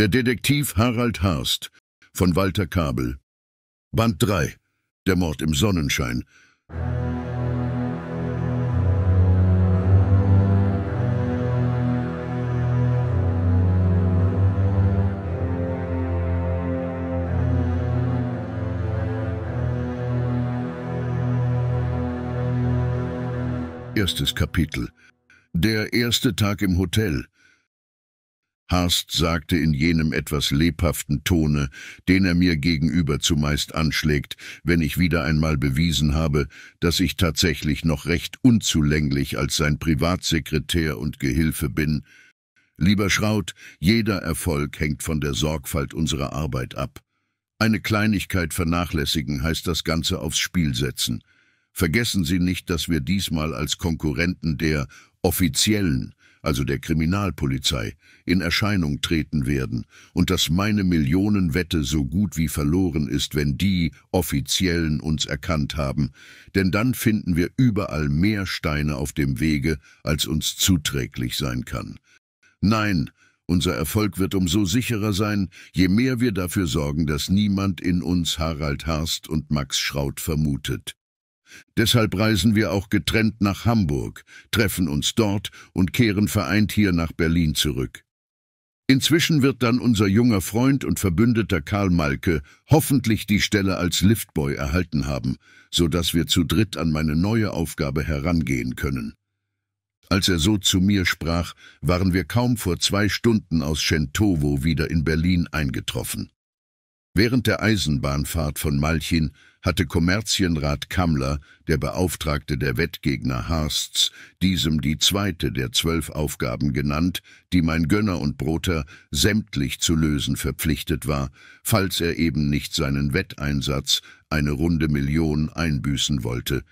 Der Detektiv Harald Harst von Walter Kabel. Band 3. Der Mord im Sonnenschein. Erstes Kapitel. Der erste Tag im Hotel. Harst sagte in jenem etwas lebhaften Tone, den er mir gegenüber zumeist anschlägt, wenn ich wieder einmal bewiesen habe, dass ich tatsächlich noch recht unzulänglich als sein Privatsekretär und Gehilfe bin. Lieber Schraut, jeder Erfolg hängt von der Sorgfalt unserer Arbeit ab. Eine Kleinigkeit vernachlässigen heißt das Ganze aufs Spiel setzen. Vergessen Sie nicht, dass wir diesmal als Konkurrenten der offiziellen also der Kriminalpolizei, in Erscheinung treten werden und dass meine Millionenwette so gut wie verloren ist, wenn die Offiziellen uns erkannt haben, denn dann finden wir überall mehr Steine auf dem Wege, als uns zuträglich sein kann. Nein, unser Erfolg wird umso sicherer sein, je mehr wir dafür sorgen, dass niemand in uns Harald Harst und Max Schraut vermutet. Deshalb reisen wir auch getrennt nach Hamburg, treffen uns dort und kehren vereint hier nach Berlin zurück. Inzwischen wird dann unser junger Freund und Verbündeter Karl Malke hoffentlich die Stelle als Liftboy erhalten haben, so dass wir zu dritt an meine neue Aufgabe herangehen können. Als er so zu mir sprach, waren wir kaum vor zwei Stunden aus Schentowo wieder in Berlin eingetroffen. Während der Eisenbahnfahrt von Malchin hatte Kommerzienrat Kammler, der Beauftragte der Wettgegner Harsts, diesem die zweite der zwölf Aufgaben genannt, die mein Gönner und Broter sämtlich zu lösen verpflichtet war, falls er eben nicht seinen Wetteinsatz, eine runde Million, einbüßen wollte.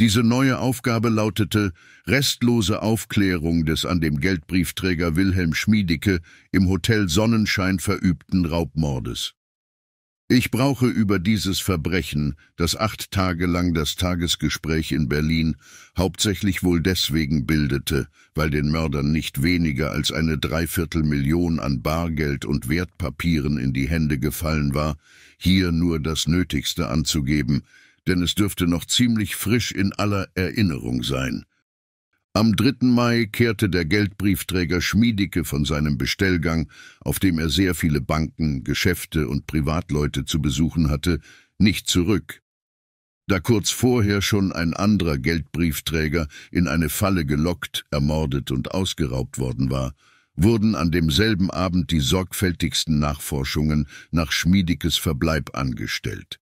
Diese neue Aufgabe lautete restlose Aufklärung des an dem Geldbriefträger Wilhelm Schmiedicke im Hotel Sonnenschein verübten Raubmordes. Ich brauche über dieses Verbrechen, das acht Tage lang das Tagesgespräch in Berlin hauptsächlich wohl deswegen bildete, weil den Mördern nicht weniger als eine Dreiviertelmillion an Bargeld und Wertpapieren in die Hände gefallen war, hier nur das Nötigste anzugeben, denn es dürfte noch ziemlich frisch in aller Erinnerung sein. Am 3. Mai kehrte der Geldbriefträger Schmiedicke von seinem Bestellgang, auf dem er sehr viele Banken, Geschäfte und Privatleute zu besuchen hatte, nicht zurück. Da kurz vorher schon ein anderer Geldbriefträger in eine Falle gelockt, ermordet und ausgeraubt worden war, wurden an demselben Abend die sorgfältigsten Nachforschungen nach Schmiedickes Verbleib angestellt.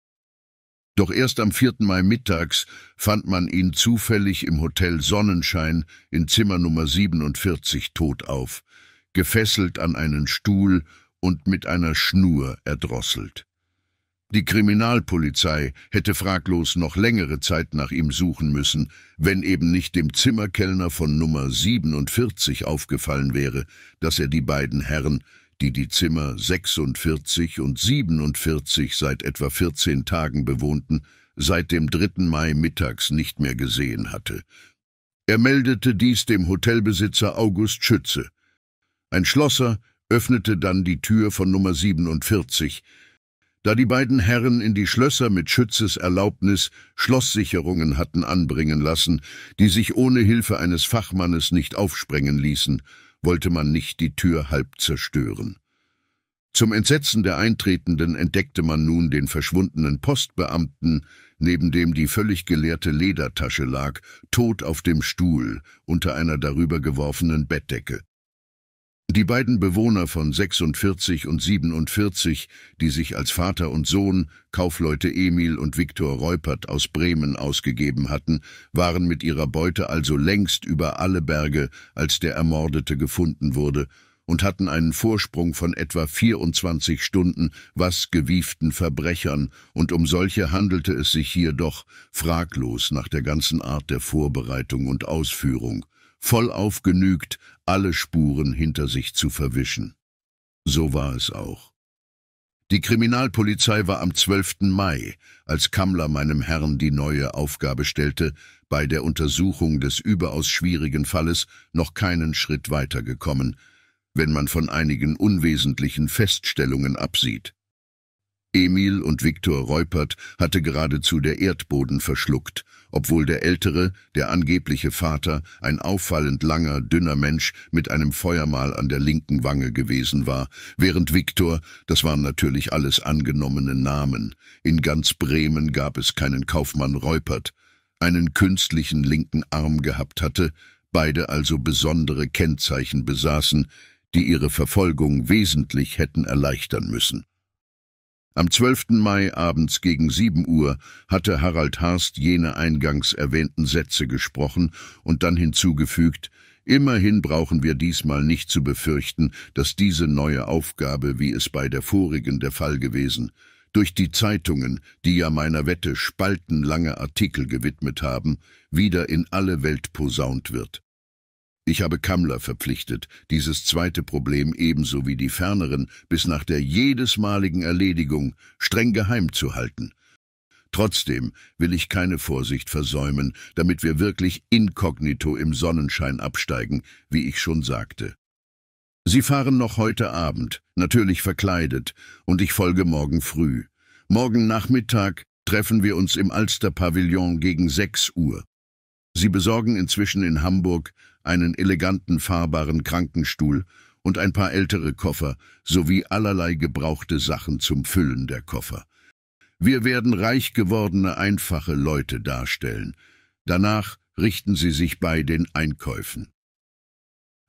Doch erst am 4. Mai mittags fand man ihn zufällig im Hotel Sonnenschein in Zimmer Nummer 47 tot auf, gefesselt an einen Stuhl und mit einer Schnur erdrosselt. Die Kriminalpolizei hätte fraglos noch längere Zeit nach ihm suchen müssen, wenn eben nicht dem Zimmerkellner von Nummer 47 aufgefallen wäre, dass er die beiden Herren die die Zimmer 46 und 47 seit etwa 14 Tagen bewohnten, seit dem 3. Mai mittags nicht mehr gesehen hatte. Er meldete dies dem Hotelbesitzer August Schütze. Ein Schlosser öffnete dann die Tür von Nummer 47. Da die beiden Herren in die Schlösser mit Schützes Erlaubnis Schlosssicherungen hatten anbringen lassen, die sich ohne Hilfe eines Fachmannes nicht aufsprengen ließen, wollte man nicht die Tür halb zerstören. Zum Entsetzen der Eintretenden entdeckte man nun den verschwundenen Postbeamten, neben dem die völlig geleerte Ledertasche lag, tot auf dem Stuhl unter einer darüber geworfenen Bettdecke. Die beiden Bewohner von 46 und 47, die sich als Vater und Sohn, Kaufleute Emil und Viktor Reupert aus Bremen ausgegeben hatten, waren mit ihrer Beute also längst über alle Berge, als der Ermordete gefunden wurde, und hatten einen Vorsprung von etwa 24 Stunden, was gewieften Verbrechern, und um solche handelte es sich hier doch, fraglos nach der ganzen Art der Vorbereitung und Ausführung vollauf genügt, alle Spuren hinter sich zu verwischen. So war es auch. Die Kriminalpolizei war am 12. Mai, als Kammler meinem Herrn die neue Aufgabe stellte, bei der Untersuchung des überaus schwierigen Falles noch keinen Schritt weitergekommen, wenn man von einigen unwesentlichen Feststellungen absieht. Emil und Viktor Reupert hatte geradezu der Erdboden verschluckt, obwohl der Ältere, der angebliche Vater, ein auffallend langer, dünner Mensch mit einem Feuermal an der linken Wange gewesen war, während Viktor, das waren natürlich alles angenommene Namen, in ganz Bremen gab es keinen Kaufmann Reupert, einen künstlichen linken Arm gehabt hatte, beide also besondere Kennzeichen besaßen, die ihre Verfolgung wesentlich hätten erleichtern müssen. Am 12. Mai abends gegen 7 Uhr hatte Harald Harst jene eingangs erwähnten Sätze gesprochen und dann hinzugefügt, Immerhin brauchen wir diesmal nicht zu befürchten, dass diese neue Aufgabe, wie es bei der vorigen der Fall gewesen, durch die Zeitungen, die ja meiner Wette spaltenlange Artikel gewidmet haben, wieder in alle Welt posaunt wird. Ich habe Kammler verpflichtet, dieses zweite Problem ebenso wie die ferneren bis nach der jedesmaligen Erledigung streng geheim zu halten. Trotzdem will ich keine Vorsicht versäumen, damit wir wirklich inkognito im Sonnenschein absteigen, wie ich schon sagte. Sie fahren noch heute Abend, natürlich verkleidet, und ich folge morgen früh. Morgen Nachmittag treffen wir uns im Alsterpavillon gegen 6 Uhr. Sie besorgen inzwischen in Hamburg einen eleganten fahrbaren Krankenstuhl und ein paar ältere Koffer sowie allerlei gebrauchte Sachen zum Füllen der Koffer. Wir werden reich gewordene, einfache Leute darstellen. Danach richten sie sich bei den Einkäufen.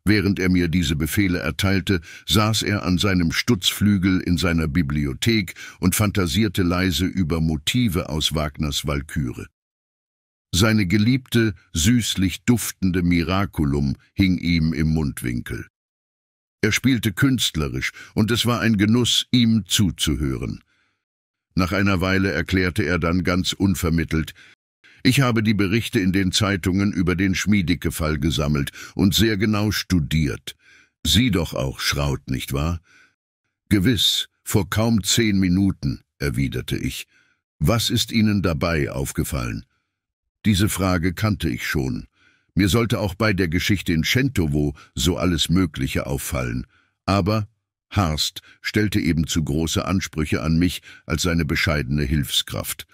Während er mir diese Befehle erteilte, saß er an seinem Stutzflügel in seiner Bibliothek und fantasierte leise über Motive aus Wagners Walküre. Seine geliebte, süßlich duftende Miraculum hing ihm im Mundwinkel. Er spielte künstlerisch, und es war ein Genuss, ihm zuzuhören. Nach einer Weile erklärte er dann ganz unvermittelt, ich habe die Berichte in den Zeitungen über den Schmiedicke-Fall gesammelt und sehr genau studiert. Sie doch auch, Schraut, nicht wahr? Gewiss, vor kaum zehn Minuten, erwiderte ich. Was ist Ihnen dabei aufgefallen? Diese Frage kannte ich schon. Mir sollte auch bei der Geschichte in Shentovo so alles Mögliche auffallen. Aber Harst stellte eben zu große Ansprüche an mich als seine bescheidene Hilfskraft.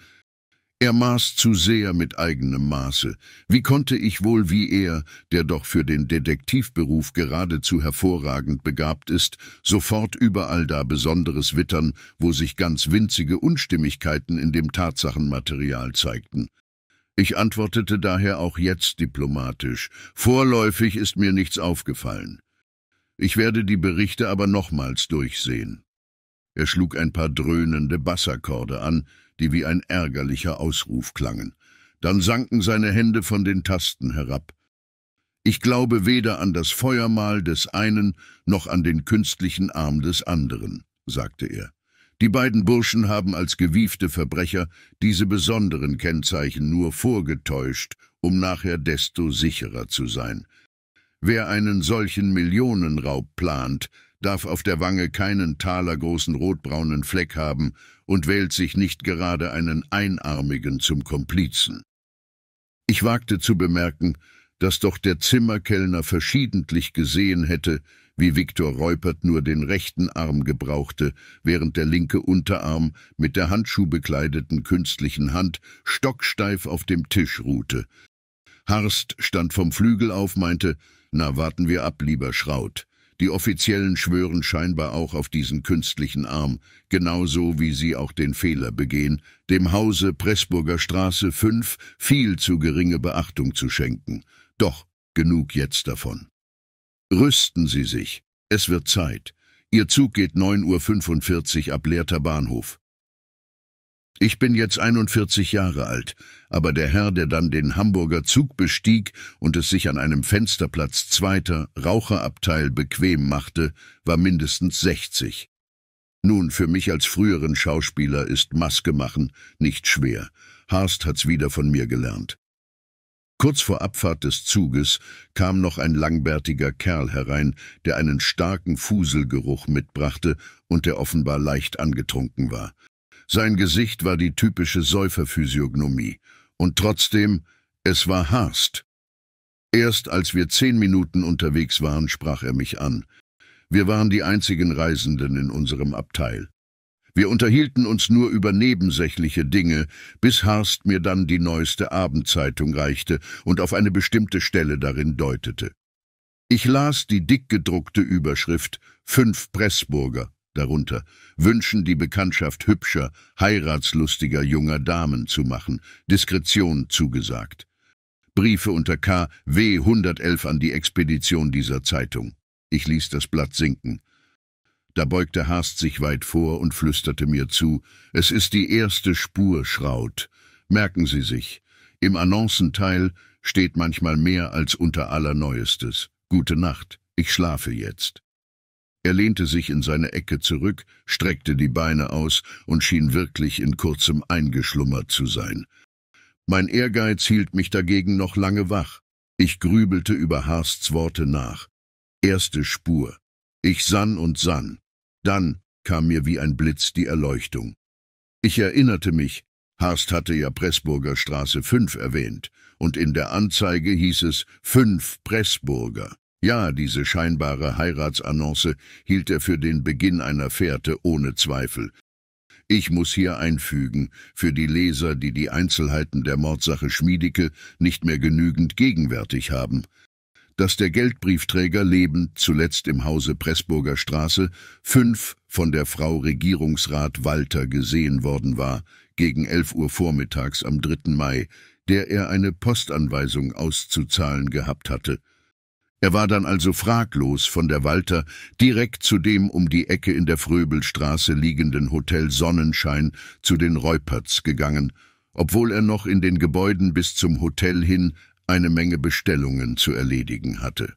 Er maß zu sehr mit eigenem Maße. Wie konnte ich wohl wie er, der doch für den Detektivberuf geradezu hervorragend begabt ist, sofort überall da Besonderes wittern, wo sich ganz winzige Unstimmigkeiten in dem Tatsachenmaterial zeigten. Ich antwortete daher auch jetzt diplomatisch. Vorläufig ist mir nichts aufgefallen. Ich werde die Berichte aber nochmals durchsehen. Er schlug ein paar dröhnende Bassakkorde an, die wie ein ärgerlicher Ausruf klangen. Dann sanken seine Hände von den Tasten herab. Ich glaube weder an das Feuermal des einen noch an den künstlichen Arm des anderen, sagte er. Die beiden Burschen haben als gewiefte Verbrecher diese besonderen Kennzeichen nur vorgetäuscht, um nachher desto sicherer zu sein. Wer einen solchen Millionenraub plant, darf auf der Wange keinen talergroßen rotbraunen Fleck haben und wählt sich nicht gerade einen Einarmigen zum Komplizen. Ich wagte zu bemerken, dass doch der Zimmerkellner verschiedentlich gesehen hätte, wie Viktor Reupert nur den rechten Arm gebrauchte, während der linke Unterarm mit der handschuhbekleideten künstlichen Hand stocksteif auf dem Tisch ruhte. Harst stand vom Flügel auf, meinte, »Na, warten wir ab, lieber Schraut. Die Offiziellen schwören scheinbar auch auf diesen künstlichen Arm, genauso wie sie auch den Fehler begehen, dem Hause Pressburger Straße 5 viel zu geringe Beachtung zu schenken. Doch, genug jetzt davon. Rüsten Sie sich. Es wird Zeit. Ihr Zug geht 9.45 Uhr ab Leerter Bahnhof. Ich bin jetzt 41 Jahre alt, aber der Herr, der dann den Hamburger Zug bestieg und es sich an einem Fensterplatz zweiter Raucherabteil bequem machte, war mindestens 60. Nun, für mich als früheren Schauspieler ist Maske machen nicht schwer. Harst hat's wieder von mir gelernt. Kurz vor Abfahrt des Zuges kam noch ein langbärtiger Kerl herein, der einen starken Fuselgeruch mitbrachte und der offenbar leicht angetrunken war. Sein Gesicht war die typische Säuferphysiognomie. Und trotzdem, es war Harst. Erst als wir zehn Minuten unterwegs waren, sprach er mich an. Wir waren die einzigen Reisenden in unserem Abteil. Wir unterhielten uns nur über nebensächliche Dinge, bis Harst mir dann die neueste Abendzeitung reichte und auf eine bestimmte Stelle darin deutete. Ich las die dickgedruckte Überschrift Fünf Pressburger darunter, wünschen die Bekanntschaft hübscher, heiratslustiger junger Damen zu machen, Diskretion zugesagt. Briefe unter KW 111 an die Expedition dieser Zeitung. Ich ließ das Blatt sinken. Da beugte Haast sich weit vor und flüsterte mir zu, es ist die erste Spur, Schraut. Merken Sie sich, im Annoncenteil steht manchmal mehr als unter allerneuestes. Gute Nacht, ich schlafe jetzt. Er lehnte sich in seine Ecke zurück, streckte die Beine aus und schien wirklich in kurzem eingeschlummert zu sein. Mein Ehrgeiz hielt mich dagegen noch lange wach. Ich grübelte über Harsts Worte nach. Erste Spur. Ich sann und sann. Dann kam mir wie ein Blitz die Erleuchtung. Ich erinnerte mich, Haast hatte ja Pressburger Straße 5 erwähnt, und in der Anzeige hieß es fünf Pressburger. Ja, diese scheinbare Heiratsannonce hielt er für den Beginn einer Fährte ohne Zweifel. Ich muss hier einfügen, für die Leser, die die Einzelheiten der Mordsache Schmiedicke nicht mehr genügend gegenwärtig haben – dass der Geldbriefträger lebend zuletzt im Hause Pressburger Straße fünf von der Frau Regierungsrat Walter gesehen worden war, gegen elf Uhr vormittags am 3. Mai, der er eine Postanweisung auszuzahlen gehabt hatte. Er war dann also fraglos von der Walter direkt zu dem um die Ecke in der Fröbelstraße liegenden Hotel Sonnenschein zu den Reuperts gegangen, obwohl er noch in den Gebäuden bis zum Hotel hin eine Menge Bestellungen zu erledigen hatte.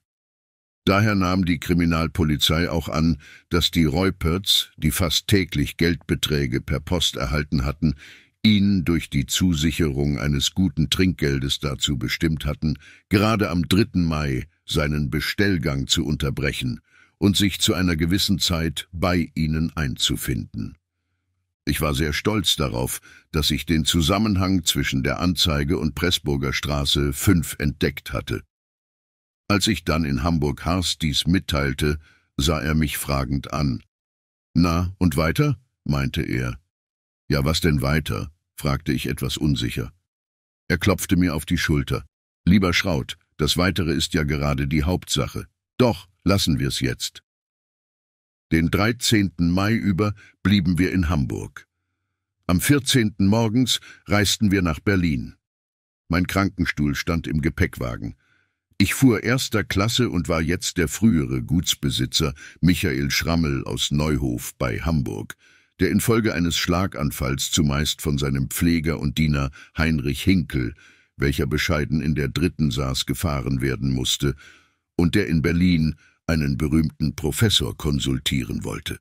Daher nahm die Kriminalpolizei auch an, dass die Reuperts, die fast täglich Geldbeträge per Post erhalten hatten, ihn durch die Zusicherung eines guten Trinkgeldes dazu bestimmt hatten, gerade am 3. Mai seinen Bestellgang zu unterbrechen und sich zu einer gewissen Zeit bei ihnen einzufinden. Ich war sehr stolz darauf, dass ich den Zusammenhang zwischen der Anzeige und Pressburger Straße 5 entdeckt hatte. Als ich dann in Hamburg-Harst dies mitteilte, sah er mich fragend an. Na, und weiter? meinte er. Ja, was denn weiter? fragte ich etwas unsicher. Er klopfte mir auf die Schulter. Lieber Schraut, das Weitere ist ja gerade die Hauptsache. Doch, lassen wir's jetzt. Den 13. Mai über blieben wir in Hamburg. Am 14. morgens reisten wir nach Berlin. Mein Krankenstuhl stand im Gepäckwagen. Ich fuhr erster Klasse und war jetzt der frühere Gutsbesitzer Michael Schrammel aus Neuhof bei Hamburg, der infolge eines Schlaganfalls zumeist von seinem Pfleger und Diener Heinrich Hinkel, welcher bescheiden in der dritten saß, gefahren werden musste, und der in Berlin einen berühmten Professor konsultieren wollte.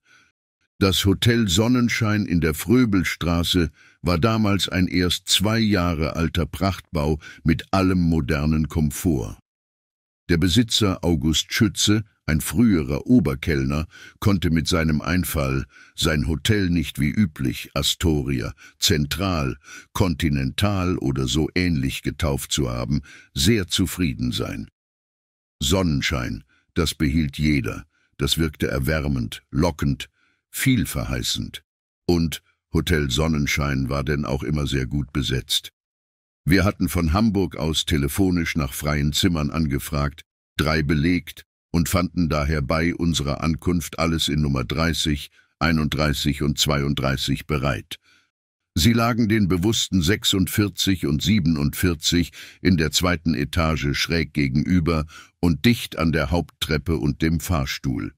Das Hotel Sonnenschein in der Fröbelstraße war damals ein erst zwei Jahre alter Prachtbau mit allem modernen Komfort. Der Besitzer August Schütze, ein früherer Oberkellner, konnte mit seinem Einfall sein Hotel nicht wie üblich Astoria, Zentral, Kontinental oder so ähnlich getauft zu haben, sehr zufrieden sein. Sonnenschein das behielt jeder. Das wirkte erwärmend, lockend, vielverheißend. Und Hotel Sonnenschein war denn auch immer sehr gut besetzt. Wir hatten von Hamburg aus telefonisch nach freien Zimmern angefragt, drei belegt und fanden daher bei unserer Ankunft alles in Nummer 30, 31 und 32 bereit. Sie lagen den bewussten 46 und 47 in der zweiten Etage schräg gegenüber und dicht an der Haupttreppe und dem Fahrstuhl.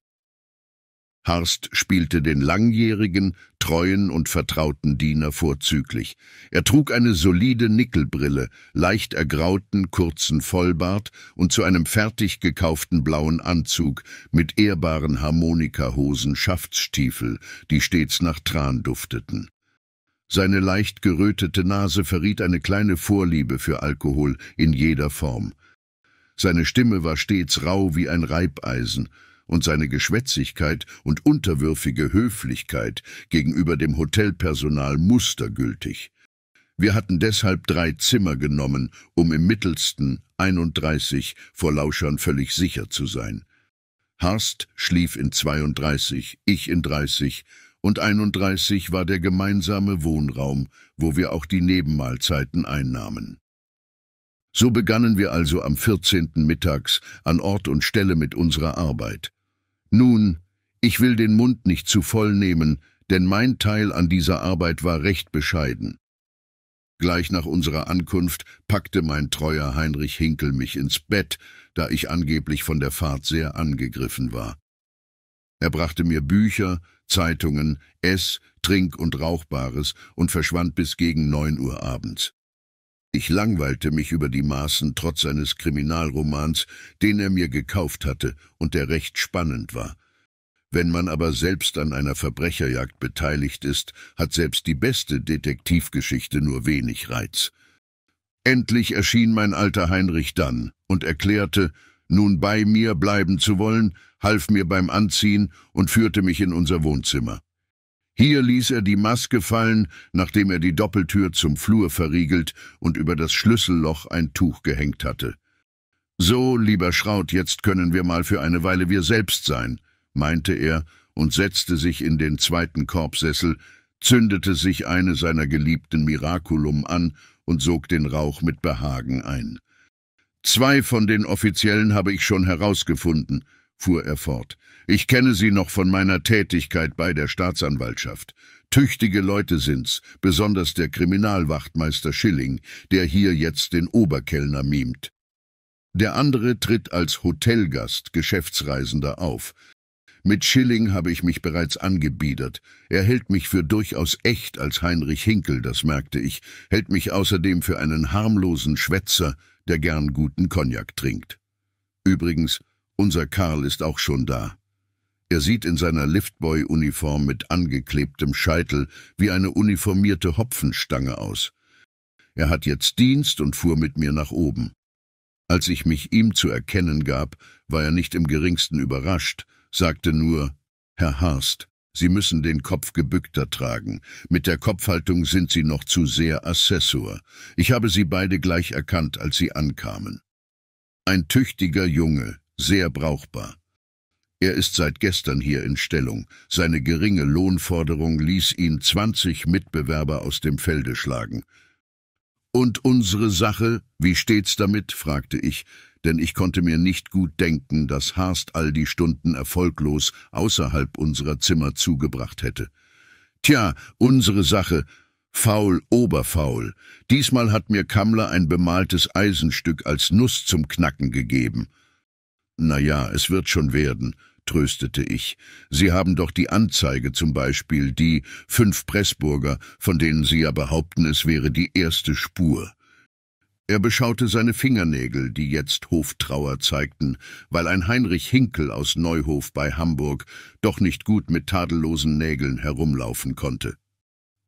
Harst spielte den langjährigen, treuen und vertrauten Diener vorzüglich. Er trug eine solide Nickelbrille, leicht ergrauten, kurzen Vollbart und zu einem fertig gekauften blauen Anzug mit ehrbaren Harmonikahosen Schaftstiefel, die stets nach Tran dufteten. Seine leicht gerötete Nase verriet eine kleine Vorliebe für Alkohol in jeder Form. Seine Stimme war stets rau wie ein Reibeisen, und seine Geschwätzigkeit und unterwürfige Höflichkeit gegenüber dem Hotelpersonal mustergültig. Wir hatten deshalb drei Zimmer genommen, um im mittelsten 31 vor Lauschern völlig sicher zu sein. Harst schlief in 32, ich in 30 und 31 war der gemeinsame Wohnraum, wo wir auch die Nebenmahlzeiten einnahmen. So begannen wir also am 14. mittags an Ort und Stelle mit unserer Arbeit. Nun, ich will den Mund nicht zu voll nehmen, denn mein Teil an dieser Arbeit war recht bescheiden. Gleich nach unserer Ankunft packte mein treuer Heinrich Hinkel mich ins Bett, da ich angeblich von der Fahrt sehr angegriffen war. Er brachte mir Bücher, Zeitungen, Ess-, Trink- und Rauchbares und verschwand bis gegen neun Uhr abends. Ich langweilte mich über die Maßen trotz seines Kriminalromans, den er mir gekauft hatte und der recht spannend war. Wenn man aber selbst an einer Verbrecherjagd beteiligt ist, hat selbst die beste Detektivgeschichte nur wenig Reiz. Endlich erschien mein alter Heinrich dann und erklärte, nun bei mir bleiben zu wollen, half mir beim Anziehen und führte mich in unser Wohnzimmer. Hier ließ er die Maske fallen, nachdem er die Doppeltür zum Flur verriegelt und über das Schlüsselloch ein Tuch gehängt hatte. So, lieber Schraut, jetzt können wir mal für eine Weile wir selbst sein, meinte er und setzte sich in den zweiten Korbsessel, zündete sich eine seiner geliebten Miraculum an und sog den Rauch mit Behagen ein. Zwei von den Offiziellen habe ich schon herausgefunden, fuhr er fort. Ich kenne sie noch von meiner Tätigkeit bei der Staatsanwaltschaft. Tüchtige Leute sind's, besonders der Kriminalwachtmeister Schilling, der hier jetzt den Oberkellner mimt. Der andere tritt als Hotelgast Geschäftsreisender auf. Mit Schilling habe ich mich bereits angebiedert. Er hält mich für durchaus echt als Heinrich Hinkel, das merkte ich, hält mich außerdem für einen harmlosen Schwätzer, der gern guten Cognac trinkt. Übrigens, unser Karl ist auch schon da. Er sieht in seiner Liftboy-Uniform mit angeklebtem Scheitel wie eine uniformierte Hopfenstange aus. Er hat jetzt Dienst und fuhr mit mir nach oben. Als ich mich ihm zu erkennen gab, war er nicht im geringsten überrascht, sagte nur, Herr Harst, Sie müssen den Kopf gebückter tragen. Mit der Kopfhaltung sind Sie noch zu sehr Assessor. Ich habe Sie beide gleich erkannt, als Sie ankamen. Ein tüchtiger Junge, sehr brauchbar. Er ist seit gestern hier in Stellung. Seine geringe Lohnforderung ließ ihn 20 Mitbewerber aus dem Felde schlagen. Und unsere Sache, wie steht's damit, fragte ich denn ich konnte mir nicht gut denken, dass Haast all die Stunden erfolglos außerhalb unserer Zimmer zugebracht hätte. Tja, unsere Sache, faul, oberfaul. Diesmal hat mir Kammler ein bemaltes Eisenstück als Nuss zum Knacken gegeben. Na ja, es wird schon werden, tröstete ich. Sie haben doch die Anzeige zum Beispiel, die fünf Pressburger, von denen Sie ja behaupten, es wäre die erste Spur. Er beschaute seine Fingernägel, die jetzt Hoftrauer zeigten, weil ein Heinrich Hinkel aus Neuhof bei Hamburg doch nicht gut mit tadellosen Nägeln herumlaufen konnte.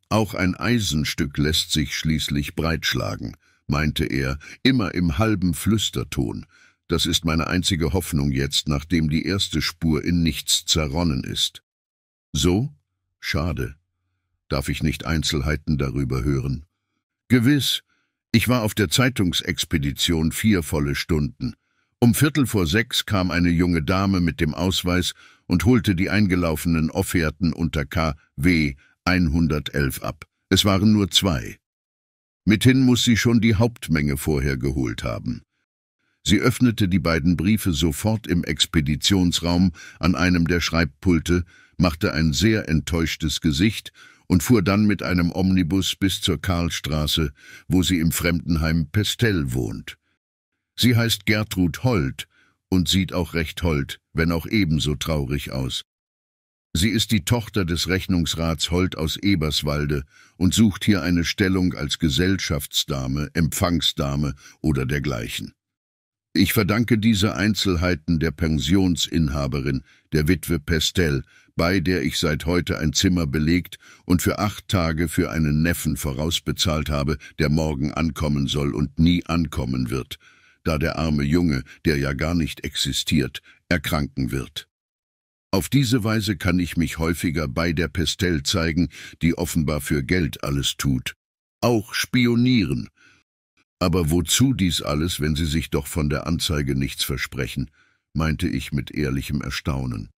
Auch ein Eisenstück lässt sich schließlich breitschlagen, meinte er, immer im halben Flüsterton. Das ist meine einzige Hoffnung jetzt, nachdem die erste Spur in nichts zerronnen ist. So? Schade. Darf ich nicht Einzelheiten darüber hören? Gewiss, ich war auf der Zeitungsexpedition vier volle Stunden. Um Viertel vor sechs kam eine junge Dame mit dem Ausweis und holte die eingelaufenen Offerten unter KW 111 ab. Es waren nur zwei. Mithin muss sie schon die Hauptmenge vorher geholt haben. Sie öffnete die beiden Briefe sofort im Expeditionsraum an einem der Schreibpulte, machte ein sehr enttäuschtes Gesicht und fuhr dann mit einem Omnibus bis zur Karlstraße, wo sie im Fremdenheim Pestel wohnt. Sie heißt Gertrud Holt und sieht auch recht Holt, wenn auch ebenso traurig aus. Sie ist die Tochter des Rechnungsrats Holt aus Eberswalde und sucht hier eine Stellung als Gesellschaftsdame, Empfangsdame oder dergleichen. Ich verdanke diese Einzelheiten der Pensionsinhaberin, der Witwe Pestel, bei der ich seit heute ein Zimmer belegt und für acht Tage für einen Neffen vorausbezahlt habe, der morgen ankommen soll und nie ankommen wird, da der arme Junge, der ja gar nicht existiert, erkranken wird. Auf diese Weise kann ich mich häufiger bei der Pestel zeigen, die offenbar für Geld alles tut. Auch spionieren, aber wozu dies alles, wenn Sie sich doch von der Anzeige nichts versprechen, meinte ich mit ehrlichem Erstaunen.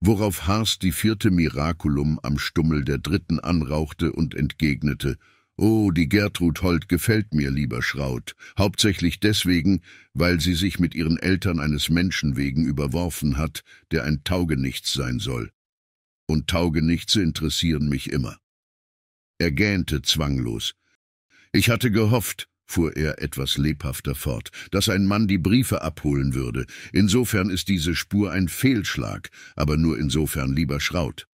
Worauf Haas die vierte Mirakulum am Stummel der dritten anrauchte und entgegnete, »Oh, die Gertrud Holt gefällt mir, lieber Schraut, hauptsächlich deswegen, weil sie sich mit ihren Eltern eines Menschen wegen überworfen hat, der ein Taugenichts sein soll. Und Taugenichtse interessieren mich immer.« Er gähnte zwanglos. »Ich hatte gehofft, fuhr er etwas lebhafter fort, dass ein Mann die Briefe abholen würde. Insofern ist diese Spur ein Fehlschlag, aber nur insofern lieber Schraut.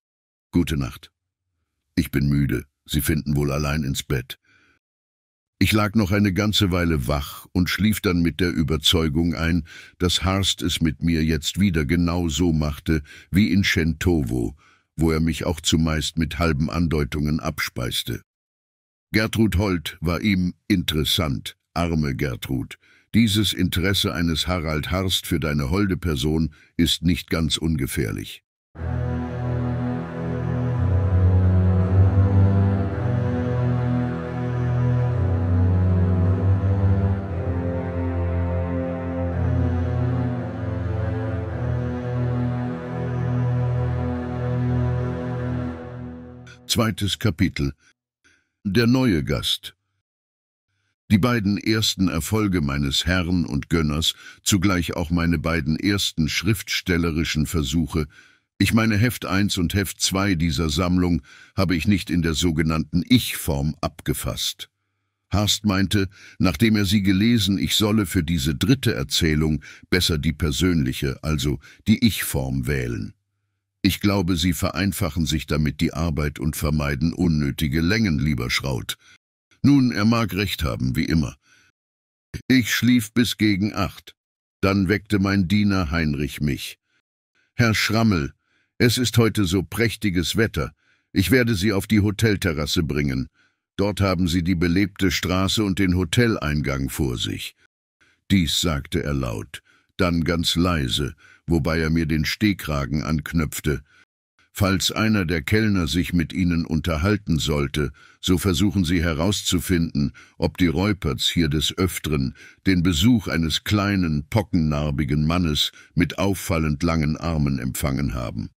Gute Nacht. Ich bin müde. Sie finden wohl allein ins Bett. Ich lag noch eine ganze Weile wach und schlief dann mit der Überzeugung ein, dass Harst es mit mir jetzt wieder genau so machte wie in Shentovo, wo er mich auch zumeist mit halben Andeutungen abspeiste. Gertrud Holt war ihm interessant, arme Gertrud. Dieses Interesse eines Harald Harst für deine holde Person ist nicht ganz ungefährlich. Zweites Kapitel der neue Gast. Die beiden ersten Erfolge meines Herrn und Gönners, zugleich auch meine beiden ersten schriftstellerischen Versuche, ich meine Heft 1 und Heft 2 dieser Sammlung habe ich nicht in der sogenannten Ich-Form abgefasst. Harst meinte, nachdem er sie gelesen, ich solle für diese dritte Erzählung besser die persönliche, also die Ich-Form wählen. Ich glaube, Sie vereinfachen sich damit die Arbeit und vermeiden unnötige Längen, lieber Schraut. Nun, er mag recht haben, wie immer. Ich schlief bis gegen acht. Dann weckte mein Diener Heinrich mich. Herr Schrammel, es ist heute so prächtiges Wetter. Ich werde Sie auf die Hotelterrasse bringen. Dort haben Sie die belebte Straße und den Hoteleingang vor sich. Dies sagte er laut, dann ganz leise, wobei er mir den Stehkragen anknöpfte. Falls einer der Kellner sich mit ihnen unterhalten sollte, so versuchen sie herauszufinden, ob die Reuperts hier des Öfteren den Besuch eines kleinen, pockennarbigen Mannes mit auffallend langen Armen empfangen haben.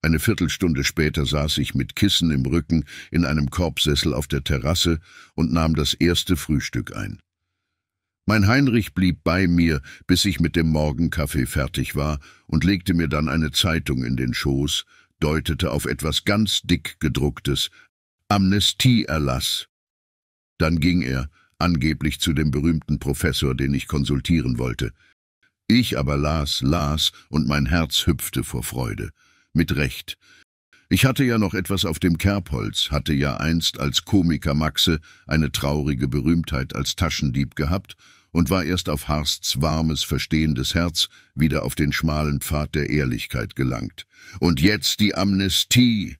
Eine Viertelstunde später saß ich mit Kissen im Rücken in einem Korbsessel auf der Terrasse und nahm das erste Frühstück ein. Mein Heinrich blieb bei mir, bis ich mit dem Morgenkaffee fertig war und legte mir dann eine Zeitung in den Schoß, deutete auf etwas ganz dick gedrucktes, Amnestieerlass. Dann ging er, angeblich zu dem berühmten Professor, den ich konsultieren wollte. Ich aber las, las, und mein Herz hüpfte vor Freude. Mit Recht. Ich hatte ja noch etwas auf dem Kerbholz, hatte ja einst als Komiker Maxe eine traurige Berühmtheit als Taschendieb gehabt und war erst auf Harsts warmes, verstehendes Herz wieder auf den schmalen Pfad der Ehrlichkeit gelangt. Und jetzt die Amnestie!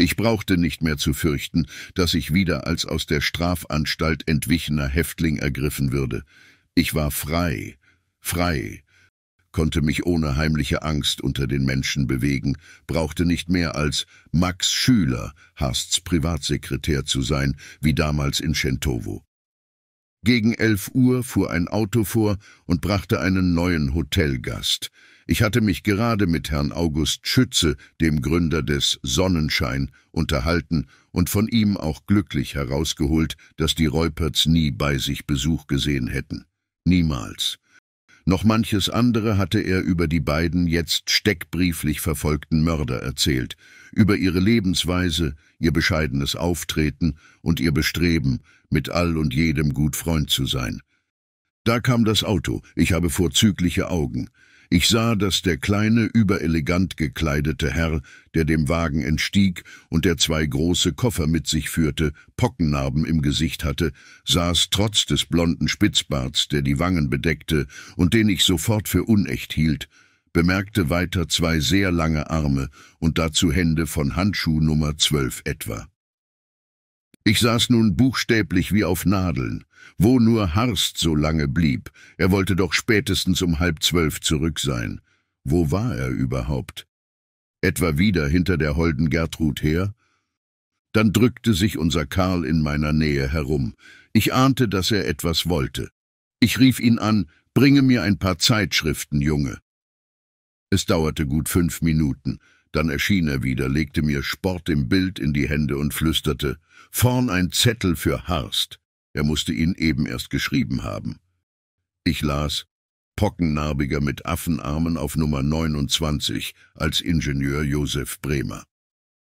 Ich brauchte nicht mehr zu fürchten, dass ich wieder als aus der Strafanstalt entwichener Häftling ergriffen würde. Ich war frei, frei, konnte mich ohne heimliche Angst unter den Menschen bewegen, brauchte nicht mehr als Max Schüler, Harsts Privatsekretär zu sein, wie damals in Schentowo. Gegen elf Uhr fuhr ein Auto vor und brachte einen neuen Hotelgast. Ich hatte mich gerade mit Herrn August Schütze, dem Gründer des Sonnenschein, unterhalten und von ihm auch glücklich herausgeholt, dass die Reuperts nie bei sich Besuch gesehen hätten. Niemals. Noch manches andere hatte er über die beiden jetzt steckbrieflich verfolgten Mörder erzählt, über ihre Lebensweise, ihr bescheidenes Auftreten und ihr Bestreben, mit all und jedem gut Freund zu sein. Da kam das Auto, ich habe vorzügliche Augen. Ich sah, dass der kleine, überelegant gekleidete Herr, der dem Wagen entstieg und der zwei große Koffer mit sich führte, Pockennarben im Gesicht hatte, saß trotz des blonden Spitzbarts, der die Wangen bedeckte und den ich sofort für unecht hielt, bemerkte weiter zwei sehr lange Arme und dazu Hände von Handschuh Nummer zwölf etwa. Ich saß nun buchstäblich wie auf Nadeln, wo nur Harst so lange blieb. Er wollte doch spätestens um halb zwölf zurück sein. Wo war er überhaupt? Etwa wieder hinter der holden Gertrud her? Dann drückte sich unser Karl in meiner Nähe herum. Ich ahnte, dass er etwas wollte. Ich rief ihn an, bringe mir ein paar Zeitschriften, Junge. Es dauerte gut fünf Minuten. Dann erschien er wieder, legte mir Sport im Bild in die Hände und flüsterte. Vorn ein Zettel für Harst. Er musste ihn eben erst geschrieben haben. Ich las Pockennarbiger mit Affenarmen auf Nummer 29 als Ingenieur Josef Bremer.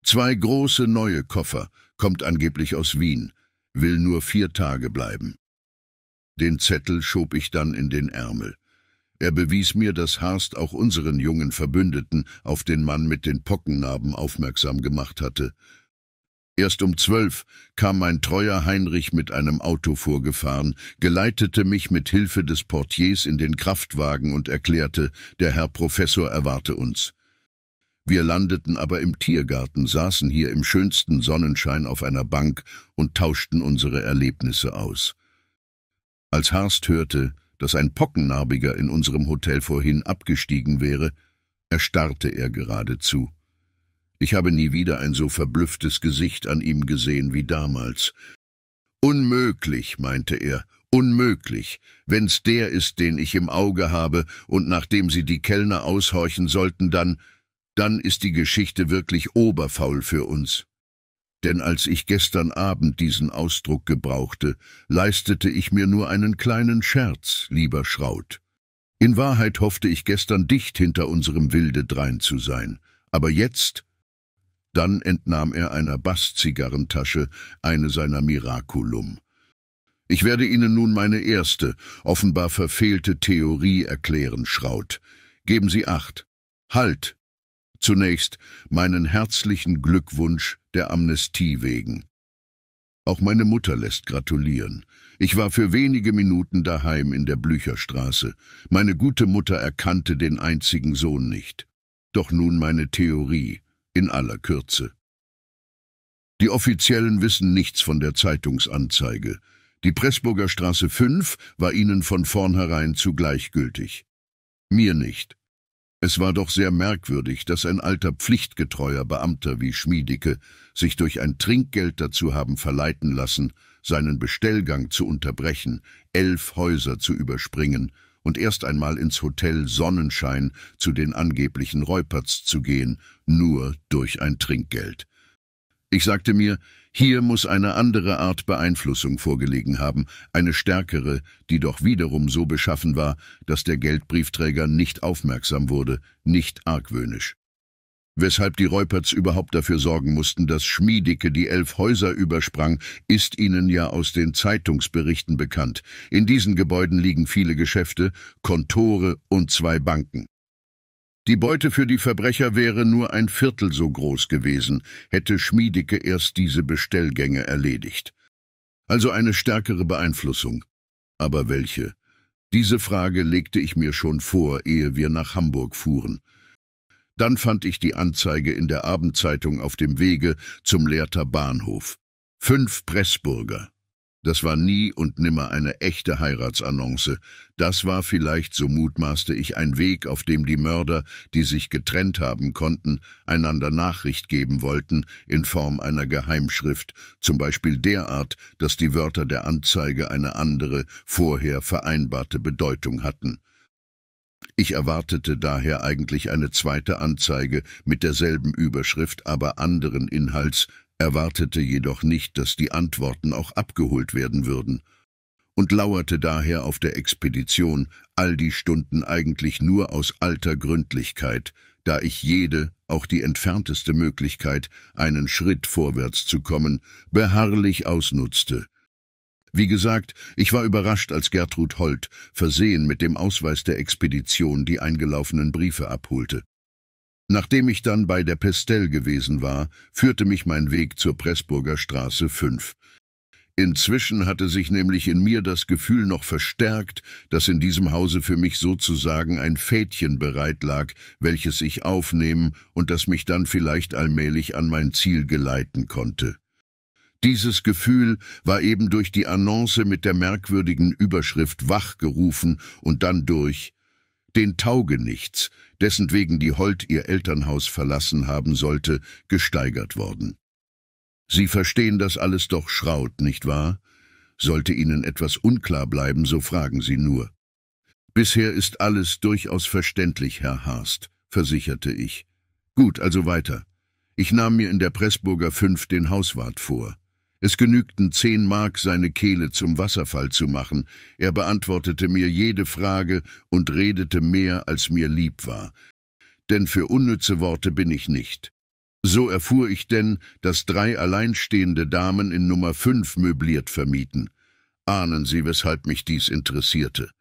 Zwei große neue Koffer, kommt angeblich aus Wien, will nur vier Tage bleiben. Den Zettel schob ich dann in den Ärmel. Er bewies mir, dass Harst auch unseren jungen Verbündeten auf den Mann mit den Pockennarben aufmerksam gemacht hatte. Erst um zwölf kam mein treuer Heinrich mit einem Auto vorgefahren, geleitete mich mit Hilfe des Portiers in den Kraftwagen und erklärte, der Herr Professor erwarte uns. Wir landeten aber im Tiergarten, saßen hier im schönsten Sonnenschein auf einer Bank und tauschten unsere Erlebnisse aus. Als Harst hörte, dass ein Pockennarbiger in unserem Hotel vorhin abgestiegen wäre, erstarrte er geradezu. Ich habe nie wieder ein so verblüfftes Gesicht an ihm gesehen wie damals. Unmöglich, meinte er, unmöglich, wenn's der ist, den ich im Auge habe, und nachdem sie die Kellner aushorchen sollten, dann, dann ist die Geschichte wirklich oberfaul für uns denn als ich gestern Abend diesen Ausdruck gebrauchte, leistete ich mir nur einen kleinen Scherz, lieber Schraut. In Wahrheit hoffte ich gestern dicht hinter unserem Wilde drein zu sein, aber jetzt... Dann entnahm er einer Basszigarrentasche eine seiner Miraculum. Ich werde Ihnen nun meine erste, offenbar verfehlte Theorie erklären, Schraut. Geben Sie Acht. Halt! Zunächst meinen herzlichen Glückwunsch der Amnestie wegen. Auch meine Mutter lässt gratulieren. Ich war für wenige Minuten daheim in der Blücherstraße. Meine gute Mutter erkannte den einzigen Sohn nicht. Doch nun meine Theorie in aller Kürze. Die Offiziellen wissen nichts von der Zeitungsanzeige. Die Pressburger Straße 5 war ihnen von vornherein zu gleichgültig. Mir nicht. Es war doch sehr merkwürdig, dass ein alter pflichtgetreuer Beamter wie Schmiedicke sich durch ein Trinkgeld dazu haben verleiten lassen, seinen Bestellgang zu unterbrechen, elf Häuser zu überspringen und erst einmal ins Hotel Sonnenschein zu den angeblichen Räuperts zu gehen, nur durch ein Trinkgeld. Ich sagte mir, hier muss eine andere Art Beeinflussung vorgelegen haben, eine stärkere, die doch wiederum so beschaffen war, dass der Geldbriefträger nicht aufmerksam wurde, nicht argwöhnisch. Weshalb die Reuperts überhaupt dafür sorgen mussten, dass Schmiedicke die elf Häuser übersprang, ist ihnen ja aus den Zeitungsberichten bekannt. In diesen Gebäuden liegen viele Geschäfte, Kontore und zwei Banken. Die Beute für die Verbrecher wäre nur ein Viertel so groß gewesen, hätte Schmiedicke erst diese Bestellgänge erledigt. Also eine stärkere Beeinflussung. Aber welche? Diese Frage legte ich mir schon vor, ehe wir nach Hamburg fuhren. Dann fand ich die Anzeige in der Abendzeitung auf dem Wege zum Lehrter Bahnhof. Fünf Pressburger. Das war nie und nimmer eine echte Heiratsannonce. Das war vielleicht, so mutmaßte ich, ein Weg, auf dem die Mörder, die sich getrennt haben konnten, einander Nachricht geben wollten, in Form einer Geheimschrift, zum Beispiel derart, dass die Wörter der Anzeige eine andere, vorher vereinbarte Bedeutung hatten. Ich erwartete daher eigentlich eine zweite Anzeige mit derselben Überschrift, aber anderen Inhalts, erwartete jedoch nicht, dass die Antworten auch abgeholt werden würden, und lauerte daher auf der Expedition all die Stunden eigentlich nur aus alter Gründlichkeit, da ich jede, auch die entfernteste Möglichkeit, einen Schritt vorwärts zu kommen, beharrlich ausnutzte. Wie gesagt, ich war überrascht, als Gertrud Holt versehen mit dem Ausweis der Expedition die eingelaufenen Briefe abholte. Nachdem ich dann bei der Pestel gewesen war, führte mich mein Weg zur Pressburger Straße 5. Inzwischen hatte sich nämlich in mir das Gefühl noch verstärkt, dass in diesem Hause für mich sozusagen ein Fädchen bereit lag, welches ich aufnehmen und das mich dann vielleicht allmählich an mein Ziel geleiten konnte. Dieses Gefühl war eben durch die Annonce mit der merkwürdigen Überschrift wachgerufen und dann durch den Taugenichts, dessen wegen die Hold ihr Elternhaus verlassen haben sollte, gesteigert worden. Sie verstehen das alles doch Schraut, nicht wahr? Sollte Ihnen etwas unklar bleiben, so fragen Sie nur. Bisher ist alles durchaus verständlich, Herr Haast, versicherte ich. Gut, also weiter. Ich nahm mir in der Pressburger Fünf den Hauswart vor. Es genügten zehn Mark, seine Kehle zum Wasserfall zu machen. Er beantwortete mir jede Frage und redete mehr, als mir lieb war. Denn für unnütze Worte bin ich nicht. So erfuhr ich denn, dass drei alleinstehende Damen in Nummer fünf möbliert vermieten. Ahnen Sie, weshalb mich dies interessierte.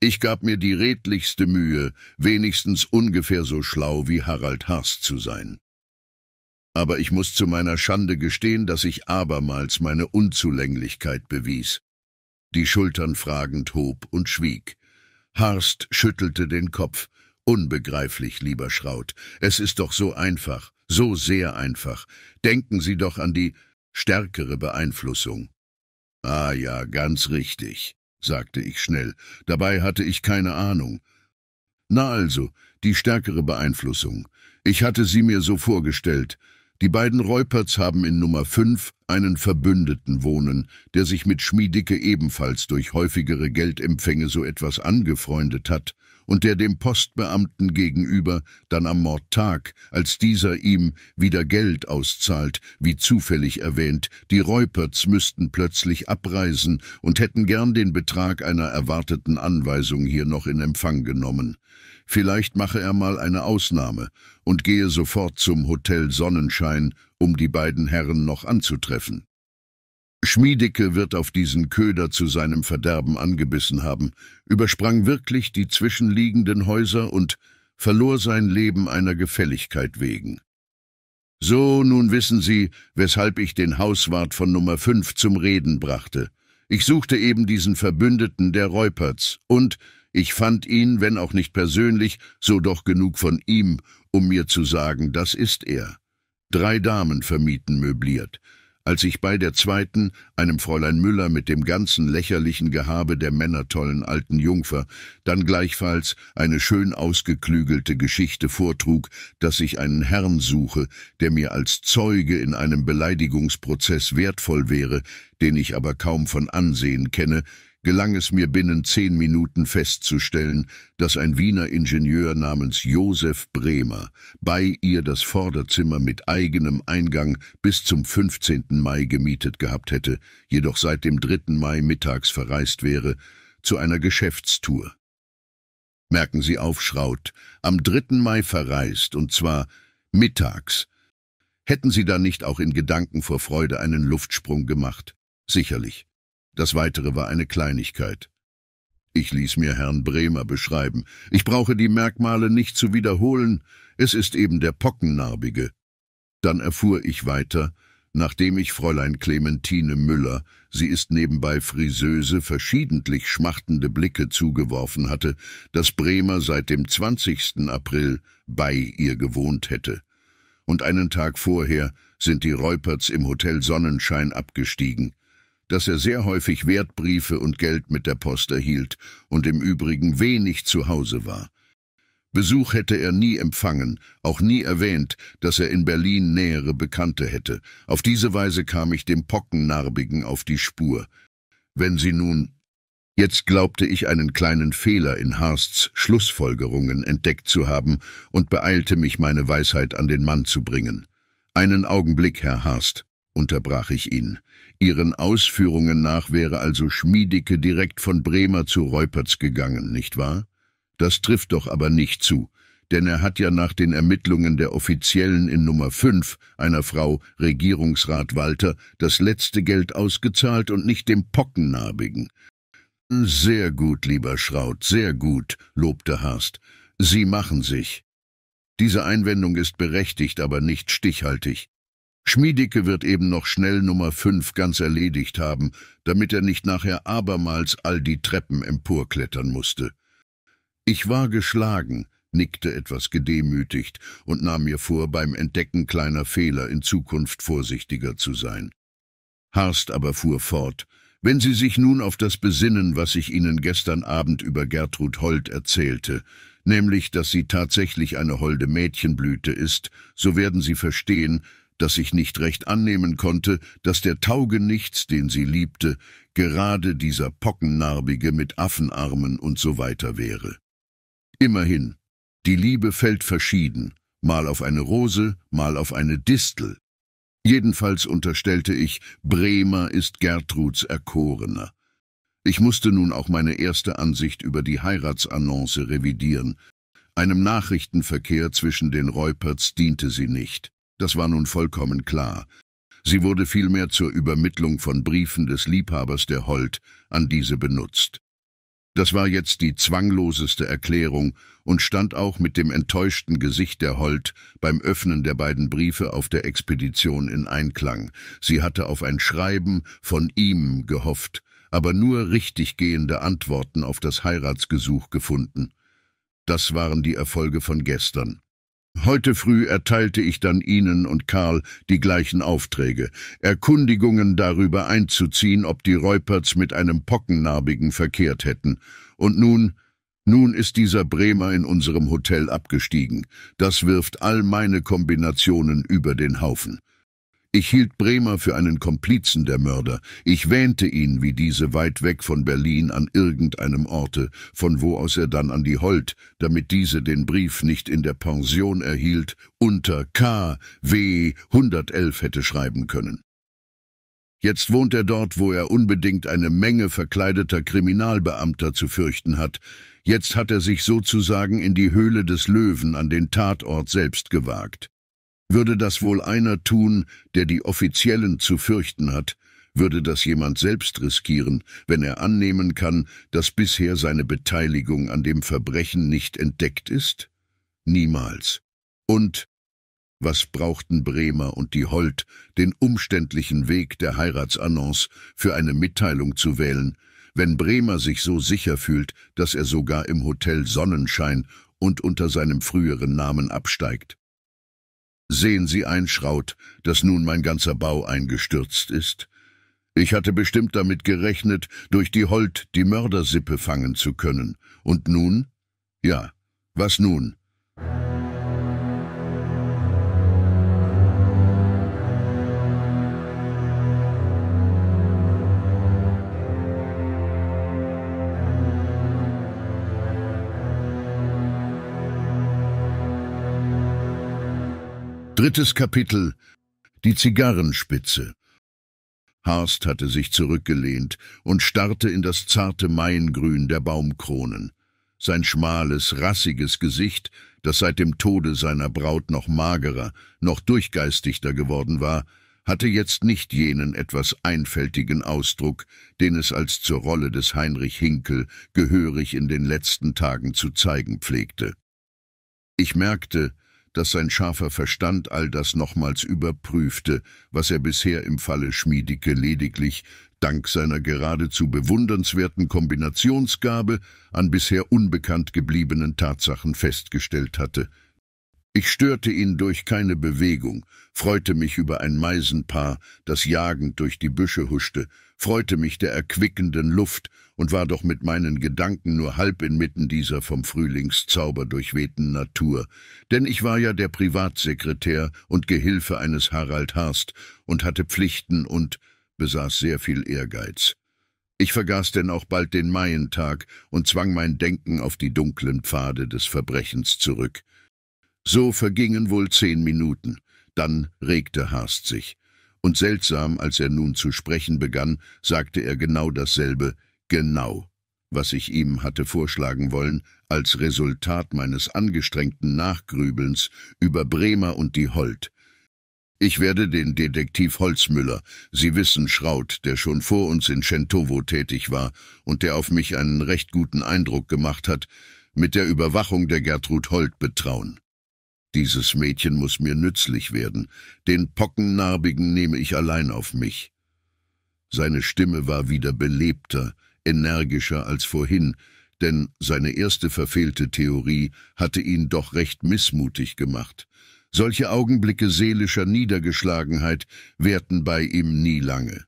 Ich gab mir die redlichste Mühe, wenigstens ungefähr so schlau wie Harald Haas zu sein aber ich muss zu meiner Schande gestehen, dass ich abermals meine Unzulänglichkeit bewies. Die Schultern fragend hob und schwieg. Harst schüttelte den Kopf. Unbegreiflich, lieber Schraut. Es ist doch so einfach, so sehr einfach. Denken Sie doch an die stärkere Beeinflussung. Ah ja, ganz richtig, sagte ich schnell. Dabei hatte ich keine Ahnung. Na also, die stärkere Beeinflussung. Ich hatte sie mir so vorgestellt, die beiden Reuperts haben in Nummer 5 einen Verbündeten wohnen, der sich mit Schmiedicke ebenfalls durch häufigere Geldempfänge so etwas angefreundet hat und der dem Postbeamten gegenüber dann am Mordtag, als dieser ihm wieder Geld auszahlt, wie zufällig erwähnt, die Reuperts müssten plötzlich abreisen und hätten gern den Betrag einer erwarteten Anweisung hier noch in Empfang genommen. Vielleicht mache er mal eine Ausnahme und gehe sofort zum Hotel Sonnenschein, um die beiden Herren noch anzutreffen. Schmiedicke wird auf diesen Köder zu seinem Verderben angebissen haben, übersprang wirklich die zwischenliegenden Häuser und verlor sein Leben einer Gefälligkeit wegen. So, nun wissen Sie, weshalb ich den Hauswart von Nummer fünf zum Reden brachte. Ich suchte eben diesen Verbündeten der Reuperts und ich fand ihn, wenn auch nicht persönlich, so doch genug von ihm, um mir zu sagen, das ist er. Drei Damen vermieten möbliert. Als ich bei der zweiten, einem Fräulein Müller mit dem ganzen lächerlichen Gehabe der männertollen alten Jungfer, dann gleichfalls eine schön ausgeklügelte Geschichte vortrug, dass ich einen Herrn suche, der mir als Zeuge in einem Beleidigungsprozess wertvoll wäre, den ich aber kaum von Ansehen kenne, gelang es mir binnen zehn Minuten festzustellen, dass ein Wiener Ingenieur namens Josef Bremer bei ihr das Vorderzimmer mit eigenem Eingang bis zum 15. Mai gemietet gehabt hätte, jedoch seit dem 3. Mai mittags verreist wäre, zu einer Geschäftstour. Merken Sie auf, Schraut, am 3. Mai verreist, und zwar mittags. Hätten Sie da nicht auch in Gedanken vor Freude einen Luftsprung gemacht? Sicherlich. Das Weitere war eine Kleinigkeit. Ich ließ mir Herrn Bremer beschreiben. Ich brauche die Merkmale nicht zu wiederholen, es ist eben der Pockennarbige. Dann erfuhr ich weiter, nachdem ich Fräulein Clementine Müller, sie ist nebenbei Friseuse, verschiedentlich schmachtende Blicke zugeworfen hatte, dass Bremer seit dem 20. April bei ihr gewohnt hätte. Und einen Tag vorher sind die Reuperts im Hotel Sonnenschein abgestiegen dass er sehr häufig Wertbriefe und Geld mit der Post erhielt und im Übrigen wenig zu Hause war. Besuch hätte er nie empfangen, auch nie erwähnt, dass er in Berlin nähere Bekannte hätte. Auf diese Weise kam ich dem Pockennarbigen auf die Spur. Wenn sie nun... Jetzt glaubte ich einen kleinen Fehler in Harsts Schlussfolgerungen entdeckt zu haben und beeilte mich, meine Weisheit an den Mann zu bringen. Einen Augenblick, Herr Harst unterbrach ich ihn. Ihren Ausführungen nach wäre also Schmiedicke direkt von Bremer zu Reuperts gegangen, nicht wahr? Das trifft doch aber nicht zu, denn er hat ja nach den Ermittlungen der Offiziellen in Nummer 5, einer Frau Regierungsrat Walter, das letzte Geld ausgezahlt und nicht dem Pockennarbigen. Sehr gut, lieber Schraut, sehr gut, lobte Harst. Sie machen sich. Diese Einwendung ist berechtigt, aber nicht stichhaltig. Schmiedicke wird eben noch schnell Nummer fünf ganz erledigt haben, damit er nicht nachher abermals all die Treppen emporklettern musste. Ich war geschlagen, nickte etwas gedemütigt und nahm mir vor, beim Entdecken kleiner Fehler in Zukunft vorsichtiger zu sein. Harst aber fuhr fort, wenn Sie sich nun auf das besinnen, was ich Ihnen gestern Abend über Gertrud Holt erzählte, nämlich, dass sie tatsächlich eine holde Mädchenblüte ist, so werden Sie verstehen, dass ich nicht recht annehmen konnte, dass der Taugenichts, den sie liebte, gerade dieser Pockennarbige mit Affenarmen und so weiter wäre. Immerhin, die Liebe fällt verschieden, mal auf eine Rose, mal auf eine Distel. Jedenfalls unterstellte ich, Bremer ist Gertruds Erkorener. Ich musste nun auch meine erste Ansicht über die Heiratsannonce revidieren. Einem Nachrichtenverkehr zwischen den Reuperts diente sie nicht. Das war nun vollkommen klar. Sie wurde vielmehr zur Übermittlung von Briefen des Liebhabers der Holt an diese benutzt. Das war jetzt die zwangloseste Erklärung und stand auch mit dem enttäuschten Gesicht der Holt beim Öffnen der beiden Briefe auf der Expedition in Einklang. Sie hatte auf ein Schreiben von ihm gehofft, aber nur richtig gehende Antworten auf das Heiratsgesuch gefunden. Das waren die Erfolge von gestern. Heute früh erteilte ich dann Ihnen und Karl die gleichen Aufträge, Erkundigungen darüber einzuziehen, ob die Reuperts mit einem Pockennarbigen verkehrt hätten. Und nun, nun ist dieser Bremer in unserem Hotel abgestiegen. Das wirft all meine Kombinationen über den Haufen. Ich hielt Bremer für einen Komplizen der Mörder. Ich wähnte ihn, wie diese weit weg von Berlin an irgendeinem Orte, von wo aus er dann an die Holt, damit diese den Brief nicht in der Pension erhielt, unter K. W. 111 hätte schreiben können. Jetzt wohnt er dort, wo er unbedingt eine Menge verkleideter Kriminalbeamter zu fürchten hat. Jetzt hat er sich sozusagen in die Höhle des Löwen an den Tatort selbst gewagt. Würde das wohl einer tun, der die Offiziellen zu fürchten hat, würde das jemand selbst riskieren, wenn er annehmen kann, dass bisher seine Beteiligung an dem Verbrechen nicht entdeckt ist? Niemals. Und was brauchten Bremer und die Holt, den umständlichen Weg der Heiratsannonce für eine Mitteilung zu wählen, wenn Bremer sich so sicher fühlt, dass er sogar im Hotel Sonnenschein und unter seinem früheren Namen absteigt? Sehen Sie ein Schraut, dass nun mein ganzer Bau eingestürzt ist? Ich hatte bestimmt damit gerechnet, durch die Holt die Mördersippe fangen zu können. Und nun? Ja, was nun? Drittes Kapitel Die Zigarrenspitze Harst hatte sich zurückgelehnt und starrte in das zarte Maiengrün der Baumkronen. Sein schmales, rassiges Gesicht, das seit dem Tode seiner Braut noch magerer, noch durchgeistigter geworden war, hatte jetzt nicht jenen etwas einfältigen Ausdruck, den es als zur Rolle des Heinrich Hinkel gehörig in den letzten Tagen zu zeigen pflegte. Ich merkte, dass sein scharfer Verstand all das nochmals überprüfte, was er bisher im Falle Schmiedicke lediglich dank seiner geradezu bewundernswerten Kombinationsgabe an bisher unbekannt gebliebenen Tatsachen festgestellt hatte. Ich störte ihn durch keine Bewegung, freute mich über ein Meisenpaar, das jagend durch die Büsche huschte, freute mich der erquickenden Luft und war doch mit meinen Gedanken nur halb inmitten dieser vom Frühlingszauber durchwehten Natur, denn ich war ja der Privatsekretär und Gehilfe eines Harald Harst und hatte Pflichten und besaß sehr viel Ehrgeiz. Ich vergaß denn auch bald den Maientag und zwang mein Denken auf die dunklen Pfade des Verbrechens zurück. So vergingen wohl zehn Minuten. Dann regte Harst sich. Und seltsam, als er nun zu sprechen begann, sagte er genau dasselbe, genau, was ich ihm hatte vorschlagen wollen, als Resultat meines angestrengten Nachgrübelns über Bremer und die Holt. Ich werde den Detektiv Holzmüller, Sie wissen Schraut, der schon vor uns in Schentowo tätig war und der auf mich einen recht guten Eindruck gemacht hat, mit der Überwachung der Gertrud Holt betrauen. Dieses Mädchen muss mir nützlich werden. Den Pockennarbigen nehme ich allein auf mich. Seine Stimme war wieder belebter, energischer als vorhin, denn seine erste verfehlte Theorie hatte ihn doch recht missmutig gemacht. Solche Augenblicke seelischer Niedergeschlagenheit währten bei ihm nie lange.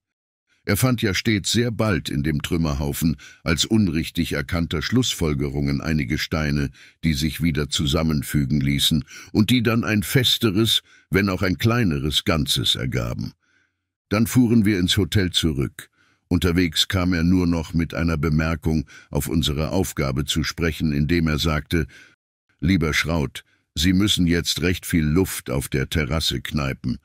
Er fand ja stets sehr bald in dem Trümmerhaufen als unrichtig erkannter Schlussfolgerungen einige Steine, die sich wieder zusammenfügen ließen und die dann ein festeres, wenn auch ein kleineres Ganzes ergaben. Dann fuhren wir ins Hotel zurück. Unterwegs kam er nur noch mit einer Bemerkung auf unsere Aufgabe zu sprechen, indem er sagte, »Lieber Schraut, Sie müssen jetzt recht viel Luft auf der Terrasse kneipen.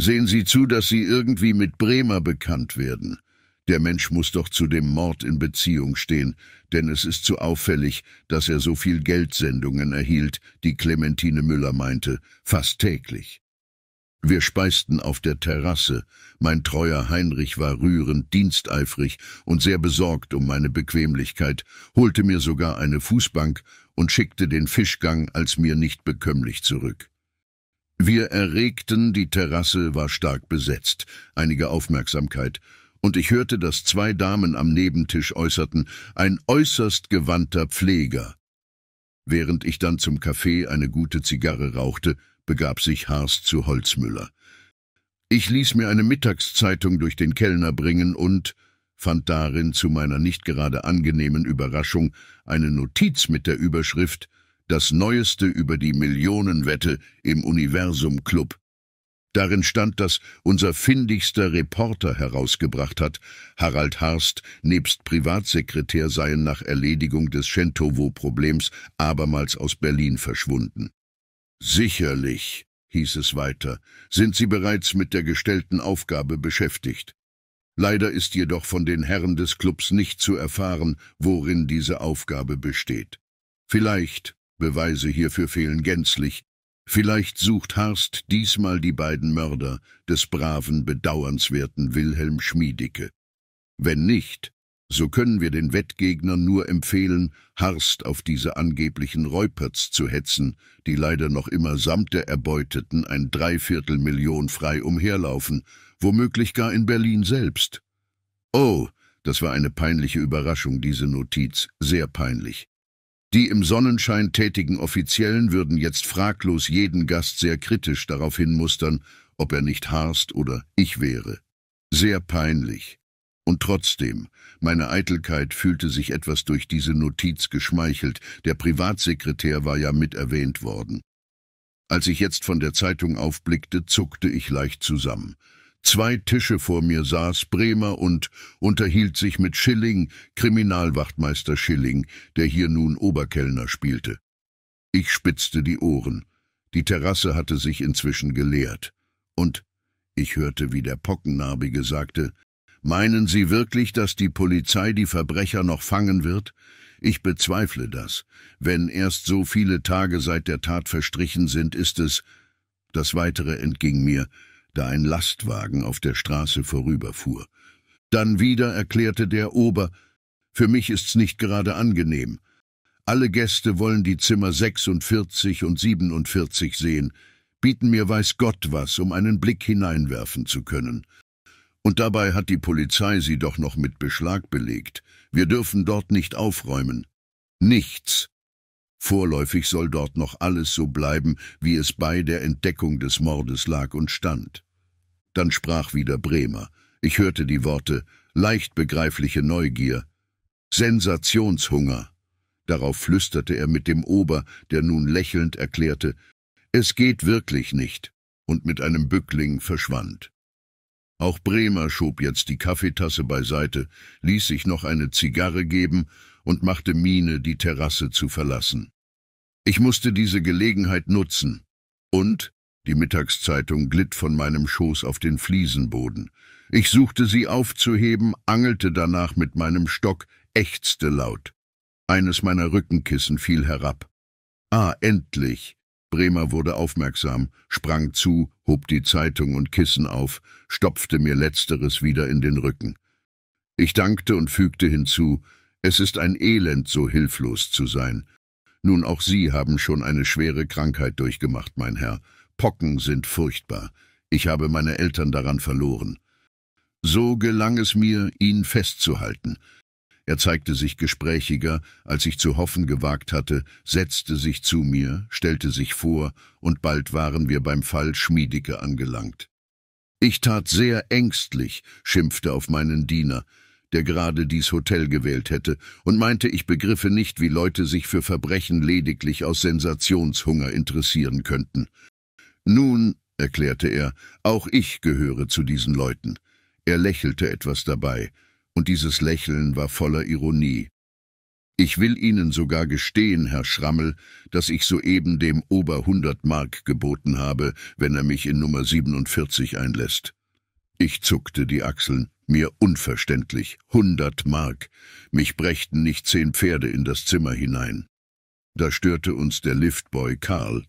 Sehen Sie zu, dass Sie irgendwie mit Bremer bekannt werden. Der Mensch muss doch zu dem Mord in Beziehung stehen, denn es ist zu auffällig, dass er so viel Geldsendungen erhielt, die Clementine Müller meinte, fast täglich. Wir speisten auf der Terrasse. Mein treuer Heinrich war rührend diensteifrig und sehr besorgt um meine Bequemlichkeit, holte mir sogar eine Fußbank und schickte den Fischgang als mir nicht bekömmlich zurück. Wir erregten, die Terrasse war stark besetzt, einige Aufmerksamkeit, und ich hörte, dass zwei Damen am Nebentisch äußerten, ein äußerst gewandter Pfleger. Während ich dann zum Kaffee eine gute Zigarre rauchte, begab sich Haas zu Holzmüller. Ich ließ mir eine Mittagszeitung durch den Kellner bringen und fand darin zu meiner nicht gerade angenehmen Überraschung eine Notiz mit der Überschrift das Neueste über die Millionenwette im Universum Club. Darin stand, dass unser findigster Reporter herausgebracht hat, Harald Harst nebst Privatsekretär seien nach Erledigung des shentovo problems abermals aus Berlin verschwunden. Sicherlich, hieß es weiter, sind Sie bereits mit der gestellten Aufgabe beschäftigt. Leider ist jedoch von den Herren des Clubs nicht zu erfahren, worin diese Aufgabe besteht. Vielleicht Beweise hierfür fehlen gänzlich. Vielleicht sucht Harst diesmal die beiden Mörder des braven, bedauernswerten Wilhelm Schmiedicke. Wenn nicht, so können wir den Wettgegnern nur empfehlen, Harst auf diese angeblichen Räuperts zu hetzen, die leider noch immer samt der Erbeuteten ein Dreiviertelmillion frei umherlaufen, womöglich gar in Berlin selbst. Oh, das war eine peinliche Überraschung, diese Notiz, sehr peinlich. Die im Sonnenschein tätigen Offiziellen würden jetzt fraglos jeden Gast sehr kritisch darauf hinmustern, ob er nicht Harst oder ich wäre. Sehr peinlich. Und trotzdem, meine Eitelkeit fühlte sich etwas durch diese Notiz geschmeichelt, der Privatsekretär war ja mit erwähnt worden. Als ich jetzt von der Zeitung aufblickte, zuckte ich leicht zusammen zwei Tische vor mir saß Bremer und unterhielt sich mit Schilling, Kriminalwachtmeister Schilling, der hier nun Oberkellner spielte. Ich spitzte die Ohren. Die Terrasse hatte sich inzwischen geleert. Und ich hörte, wie der Pockennarbige sagte, »Meinen Sie wirklich, dass die Polizei die Verbrecher noch fangen wird? Ich bezweifle das. Wenn erst so viele Tage seit der Tat verstrichen sind, ist es...« Das Weitere entging mir, da ein Lastwagen auf der Straße vorüberfuhr. Dann wieder erklärte der Ober, »Für mich ist's nicht gerade angenehm. Alle Gäste wollen die Zimmer 46 und 47 sehen, bieten mir weiß Gott was, um einen Blick hineinwerfen zu können. Und dabei hat die Polizei sie doch noch mit Beschlag belegt. Wir dürfen dort nicht aufräumen. Nichts Vorläufig soll dort noch alles so bleiben, wie es bei der Entdeckung des Mordes lag und stand. Dann sprach wieder Bremer. Ich hörte die Worte leicht begreifliche Neugier, Sensationshunger. Darauf flüsterte er mit dem Ober, der nun lächelnd erklärte, es geht wirklich nicht, und mit einem Bückling verschwand. Auch Bremer schob jetzt die Kaffeetasse beiseite, ließ sich noch eine Zigarre geben und machte Miene, die Terrasse zu verlassen. Ich musste diese Gelegenheit nutzen. Und die Mittagszeitung glitt von meinem Schoß auf den Fliesenboden. Ich suchte sie aufzuheben, angelte danach mit meinem Stock, ächzte laut. Eines meiner Rückenkissen fiel herab. Ah, endlich! Bremer wurde aufmerksam, sprang zu, hob die Zeitung und Kissen auf, stopfte mir letzteres wieder in den Rücken. Ich dankte und fügte hinzu, es ist ein Elend, so hilflos zu sein. Nun, auch Sie haben schon eine schwere Krankheit durchgemacht, mein Herr. Pocken sind furchtbar. Ich habe meine Eltern daran verloren. So gelang es mir, ihn festzuhalten. Er zeigte sich gesprächiger, als ich zu hoffen gewagt hatte, setzte sich zu mir, stellte sich vor, und bald waren wir beim Fall Schmiedicke angelangt. Ich tat sehr ängstlich, schimpfte auf meinen Diener, der gerade dies Hotel gewählt hätte, und meinte, ich begriffe nicht, wie Leute sich für Verbrechen lediglich aus Sensationshunger interessieren könnten. Nun, erklärte er, auch ich gehöre zu diesen Leuten. Er lächelte etwas dabei, und dieses Lächeln war voller Ironie. Ich will Ihnen sogar gestehen, Herr Schrammel, dass ich soeben dem Ober 100 Mark geboten habe, wenn er mich in Nummer 47 einlässt. Ich zuckte die Achseln mir unverständlich, hundert Mark, mich brächten nicht zehn Pferde in das Zimmer hinein. Da störte uns der Liftboy Karl.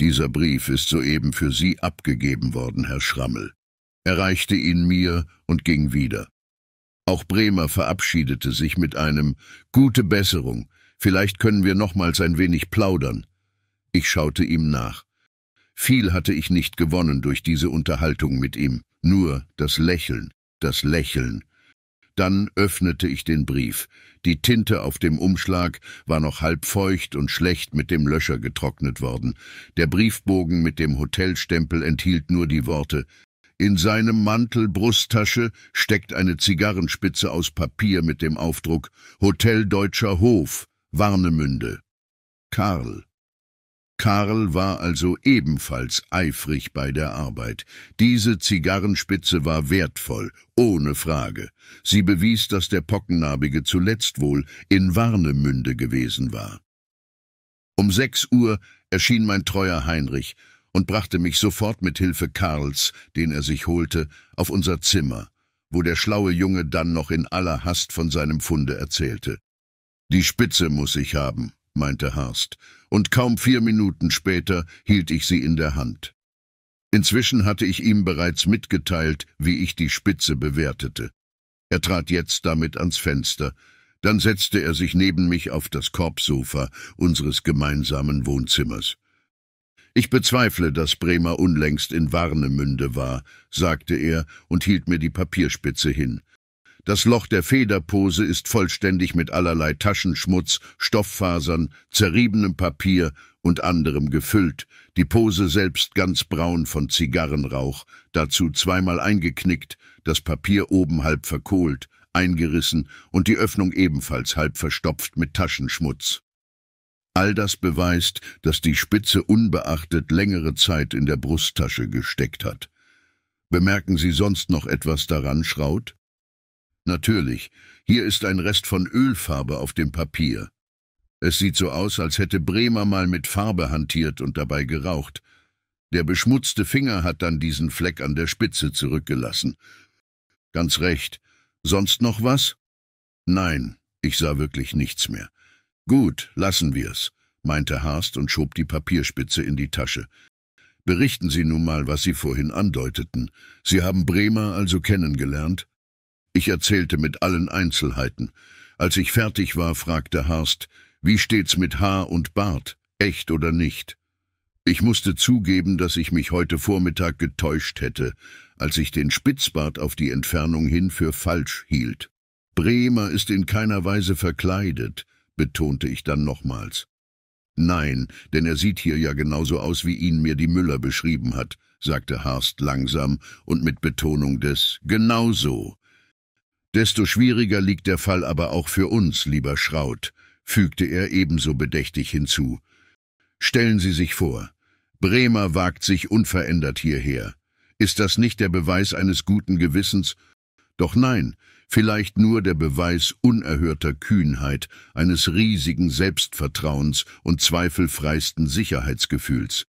Dieser Brief ist soeben für Sie abgegeben worden, Herr Schrammel. Erreichte ihn mir und ging wieder. Auch Bremer verabschiedete sich mit einem »Gute Besserung, vielleicht können wir nochmals ein wenig plaudern«. Ich schaute ihm nach. Viel hatte ich nicht gewonnen durch diese Unterhaltung mit ihm, nur das Lächeln, das Lächeln. Dann öffnete ich den Brief. Die Tinte auf dem Umschlag war noch halb feucht und schlecht mit dem Löscher getrocknet worden. Der Briefbogen mit dem Hotelstempel enthielt nur die Worte in seinem Mantel Brusttasche steckt eine Zigarrenspitze aus Papier mit dem Aufdruck Hotel Deutscher Hof, Warnemünde. Karl. Karl war also ebenfalls eifrig bei der Arbeit. Diese Zigarrenspitze war wertvoll, ohne Frage. Sie bewies, dass der Pockennarbige zuletzt wohl in Warnemünde gewesen war. Um sechs Uhr erschien mein treuer Heinrich und brachte mich sofort mit Hilfe Karls, den er sich holte, auf unser Zimmer, wo der schlaue Junge dann noch in aller Hast von seinem Funde erzählte. Die Spitze muss ich haben, meinte Harst, und kaum vier Minuten später hielt ich sie in der Hand. Inzwischen hatte ich ihm bereits mitgeteilt, wie ich die Spitze bewertete. Er trat jetzt damit ans Fenster, dann setzte er sich neben mich auf das Korbsofa unseres gemeinsamen Wohnzimmers. Ich bezweifle, dass Bremer unlängst in Warnemünde war, sagte er und hielt mir die Papierspitze hin. Das Loch der Federpose ist vollständig mit allerlei Taschenschmutz, Stofffasern, zerriebenem Papier und anderem gefüllt, die Pose selbst ganz braun von Zigarrenrauch, dazu zweimal eingeknickt, das Papier oben halb verkohlt, eingerissen und die Öffnung ebenfalls halb verstopft mit Taschenschmutz. All das beweist, dass die Spitze unbeachtet längere Zeit in der Brusttasche gesteckt hat. Bemerken Sie sonst noch etwas daran, Schraut? Natürlich, hier ist ein Rest von Ölfarbe auf dem Papier. Es sieht so aus, als hätte Bremer mal mit Farbe hantiert und dabei geraucht. Der beschmutzte Finger hat dann diesen Fleck an der Spitze zurückgelassen. Ganz recht. Sonst noch was? Nein, ich sah wirklich nichts mehr. Gut, lassen wir's, meinte Harst und schob die Papierspitze in die Tasche. Berichten Sie nun mal, was Sie vorhin andeuteten. Sie haben Bremer also kennengelernt? Ich erzählte mit allen Einzelheiten. Als ich fertig war, fragte Harst, wie steht's mit Haar und Bart, echt oder nicht? Ich musste zugeben, dass ich mich heute Vormittag getäuscht hätte, als ich den Spitzbart auf die Entfernung hin für falsch hielt. Bremer ist in keiner Weise verkleidet, betonte ich dann nochmals. Nein, denn er sieht hier ja genauso aus, wie ihn mir die Müller beschrieben hat, sagte Harst langsam und mit Betonung des genauso. Desto schwieriger liegt der Fall aber auch für uns, lieber Schraut, fügte er ebenso bedächtig hinzu. Stellen Sie sich vor, Bremer wagt sich unverändert hierher. Ist das nicht der Beweis eines guten Gewissens? Doch nein, vielleicht nur der Beweis unerhörter Kühnheit, eines riesigen Selbstvertrauens und zweifelfreisten Sicherheitsgefühls.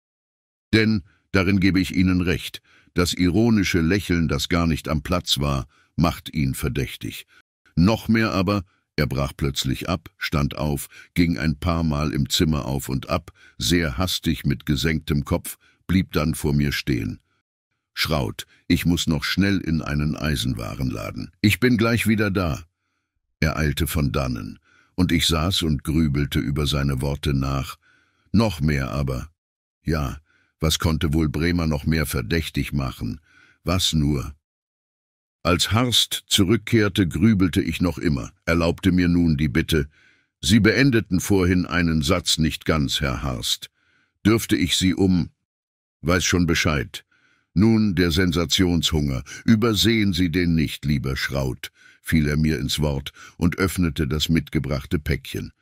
Denn, darin gebe ich Ihnen recht, das ironische Lächeln, das gar nicht am Platz war, macht ihn verdächtig. Noch mehr aber, er brach plötzlich ab, stand auf, ging ein paar Mal im Zimmer auf und ab, sehr hastig mit gesenktem Kopf, blieb dann vor mir stehen. Schraut, ich muss noch schnell in einen Eisenwarenladen. Ich bin gleich wieder da. Er eilte von dannen, und ich saß und grübelte über seine Worte nach. Noch mehr aber. Ja, was konnte wohl Bremer noch mehr verdächtig machen? Was nur? Als Harst zurückkehrte, grübelte ich noch immer, erlaubte mir nun die Bitte. Sie beendeten vorhin einen Satz nicht ganz, Herr Harst. Dürfte ich Sie um... Weiß schon Bescheid. Nun der Sensationshunger. Übersehen Sie den nicht, lieber Schraut, fiel er mir ins Wort und öffnete das mitgebrachte Päckchen.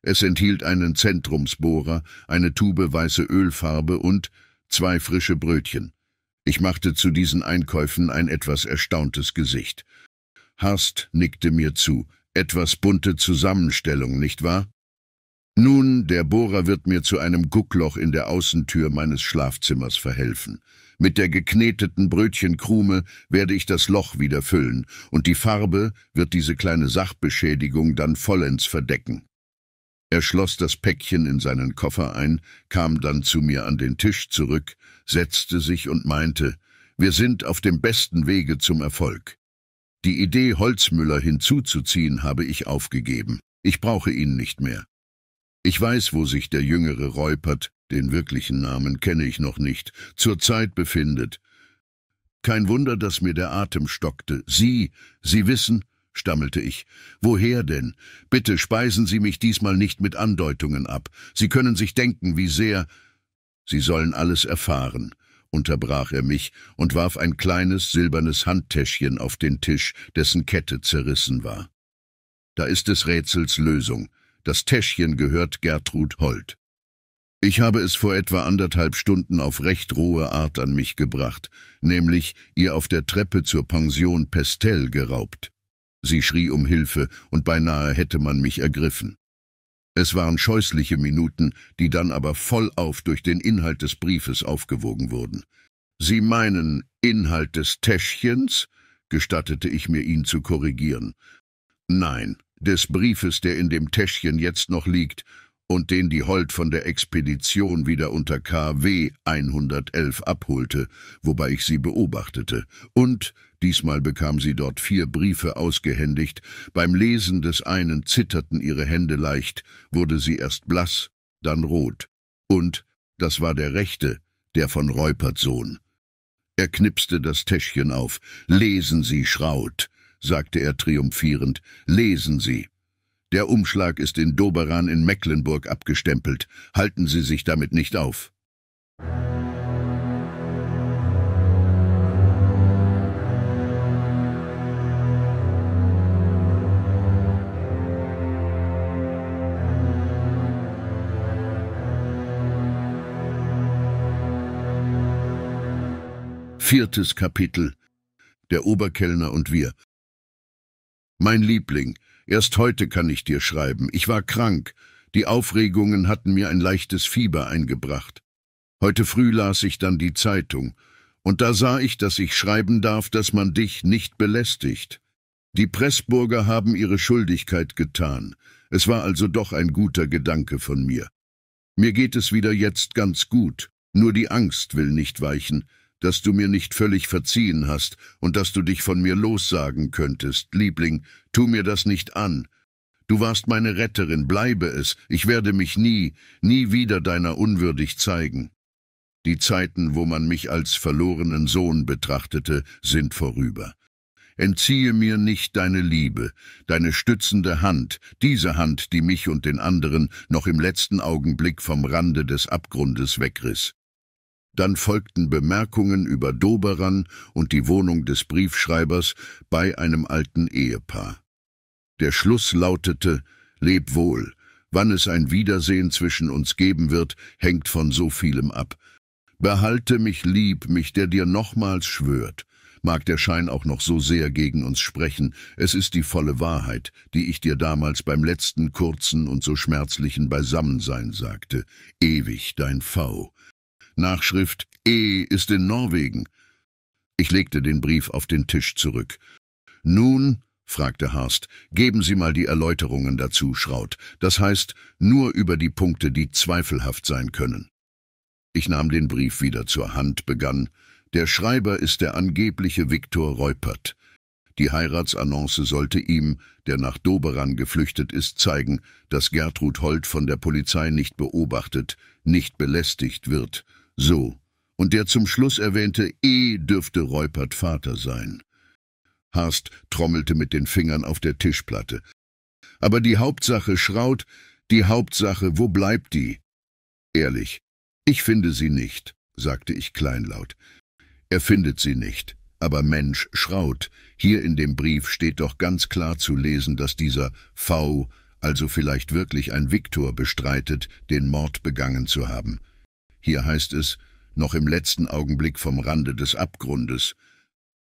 Es enthielt einen Zentrumsbohrer, eine Tube weiße Ölfarbe und zwei frische Brötchen. Ich machte zu diesen Einkäufen ein etwas erstauntes Gesicht. Hast nickte mir zu. Etwas bunte Zusammenstellung, nicht wahr? Nun, der Bohrer wird mir zu einem Guckloch in der Außentür meines Schlafzimmers verhelfen. Mit der gekneteten Brötchenkrume werde ich das Loch wieder füllen, und die Farbe wird diese kleine Sachbeschädigung dann vollends verdecken. Er schloss das Päckchen in seinen Koffer ein, kam dann zu mir an den Tisch zurück, setzte sich und meinte, wir sind auf dem besten Wege zum Erfolg. Die Idee, Holzmüller hinzuzuziehen, habe ich aufgegeben. Ich brauche ihn nicht mehr. Ich weiß, wo sich der Jüngere räupert, den wirklichen Namen kenne ich noch nicht, zurzeit befindet. Kein Wunder, dass mir der Atem stockte. Sie, Sie wissen, stammelte ich. Woher denn? Bitte speisen Sie mich diesmal nicht mit Andeutungen ab. Sie können sich denken, wie sehr... Sie sollen alles erfahren, unterbrach er mich und warf ein kleines silbernes Handtäschchen auf den Tisch, dessen Kette zerrissen war. Da ist des Rätsels Lösung. Das Täschchen gehört Gertrud Holt. Ich habe es vor etwa anderthalb Stunden auf recht rohe Art an mich gebracht, nämlich ihr auf der Treppe zur Pension Pestel geraubt. Sie schrie um Hilfe, und beinahe hätte man mich ergriffen. Es waren scheußliche Minuten, die dann aber vollauf durch den Inhalt des Briefes aufgewogen wurden. Sie meinen Inhalt des Täschchens? gestattete ich mir, ihn zu korrigieren. Nein, des Briefes, der in dem Täschchen jetzt noch liegt und den die Holt von der Expedition wieder unter KW 111 abholte, wobei ich sie beobachtete, und Diesmal bekam sie dort vier Briefe ausgehändigt. Beim Lesen des einen zitterten ihre Hände leicht, wurde sie erst blass, dann rot. Und, das war der rechte, der von Reuperts Sohn. Er knipste das Täschchen auf. Lesen Sie, Schraut, sagte er triumphierend. Lesen Sie. Der Umschlag ist in Doberan in Mecklenburg abgestempelt. Halten Sie sich damit nicht auf. Viertes Kapitel Der Oberkellner und wir Mein Liebling, erst heute kann ich dir schreiben. Ich war krank. Die Aufregungen hatten mir ein leichtes Fieber eingebracht. Heute früh las ich dann die Zeitung, und da sah ich, dass ich schreiben darf, dass man dich nicht belästigt. Die Pressburger haben ihre Schuldigkeit getan. Es war also doch ein guter Gedanke von mir. Mir geht es wieder jetzt ganz gut, nur die Angst will nicht weichen dass du mir nicht völlig verziehen hast und dass du dich von mir lossagen könntest. Liebling, tu mir das nicht an. Du warst meine Retterin, bleibe es. Ich werde mich nie, nie wieder deiner unwürdig zeigen. Die Zeiten, wo man mich als verlorenen Sohn betrachtete, sind vorüber. Entziehe mir nicht deine Liebe, deine stützende Hand, diese Hand, die mich und den anderen noch im letzten Augenblick vom Rande des Abgrundes wegriss. Dann folgten Bemerkungen über Doberan und die Wohnung des Briefschreibers bei einem alten Ehepaar. Der Schluss lautete Leb wohl, wann es ein Wiedersehen zwischen uns geben wird, hängt von so vielem ab. Behalte mich lieb, mich der dir nochmals schwört. Mag der Schein auch noch so sehr gegen uns sprechen, es ist die volle Wahrheit, die ich dir damals beim letzten kurzen und so schmerzlichen Beisammensein sagte. Ewig dein V. Nachschrift E ist in Norwegen. Ich legte den Brief auf den Tisch zurück. Nun, fragte Harst, geben Sie mal die Erläuterungen dazu, Schraut. Das heißt, nur über die Punkte, die zweifelhaft sein können. Ich nahm den Brief wieder zur Hand, begann, der Schreiber ist der angebliche Viktor Reupert. Die Heiratsannonce sollte ihm, der nach Doberan geflüchtet ist, zeigen, dass Gertrud Holt von der Polizei nicht beobachtet, nicht belästigt wird. So, und der zum Schluss erwähnte E dürfte Räupert Vater sein. Harst trommelte mit den Fingern auf der Tischplatte. Aber die Hauptsache Schraut, die Hauptsache, wo bleibt die? Ehrlich, ich finde sie nicht, sagte ich kleinlaut. Er findet sie nicht, aber Mensch Schraut, hier in dem Brief steht doch ganz klar zu lesen, dass dieser V also vielleicht wirklich ein Viktor bestreitet, den Mord begangen zu haben. Hier heißt es, noch im letzten Augenblick vom Rande des Abgrundes.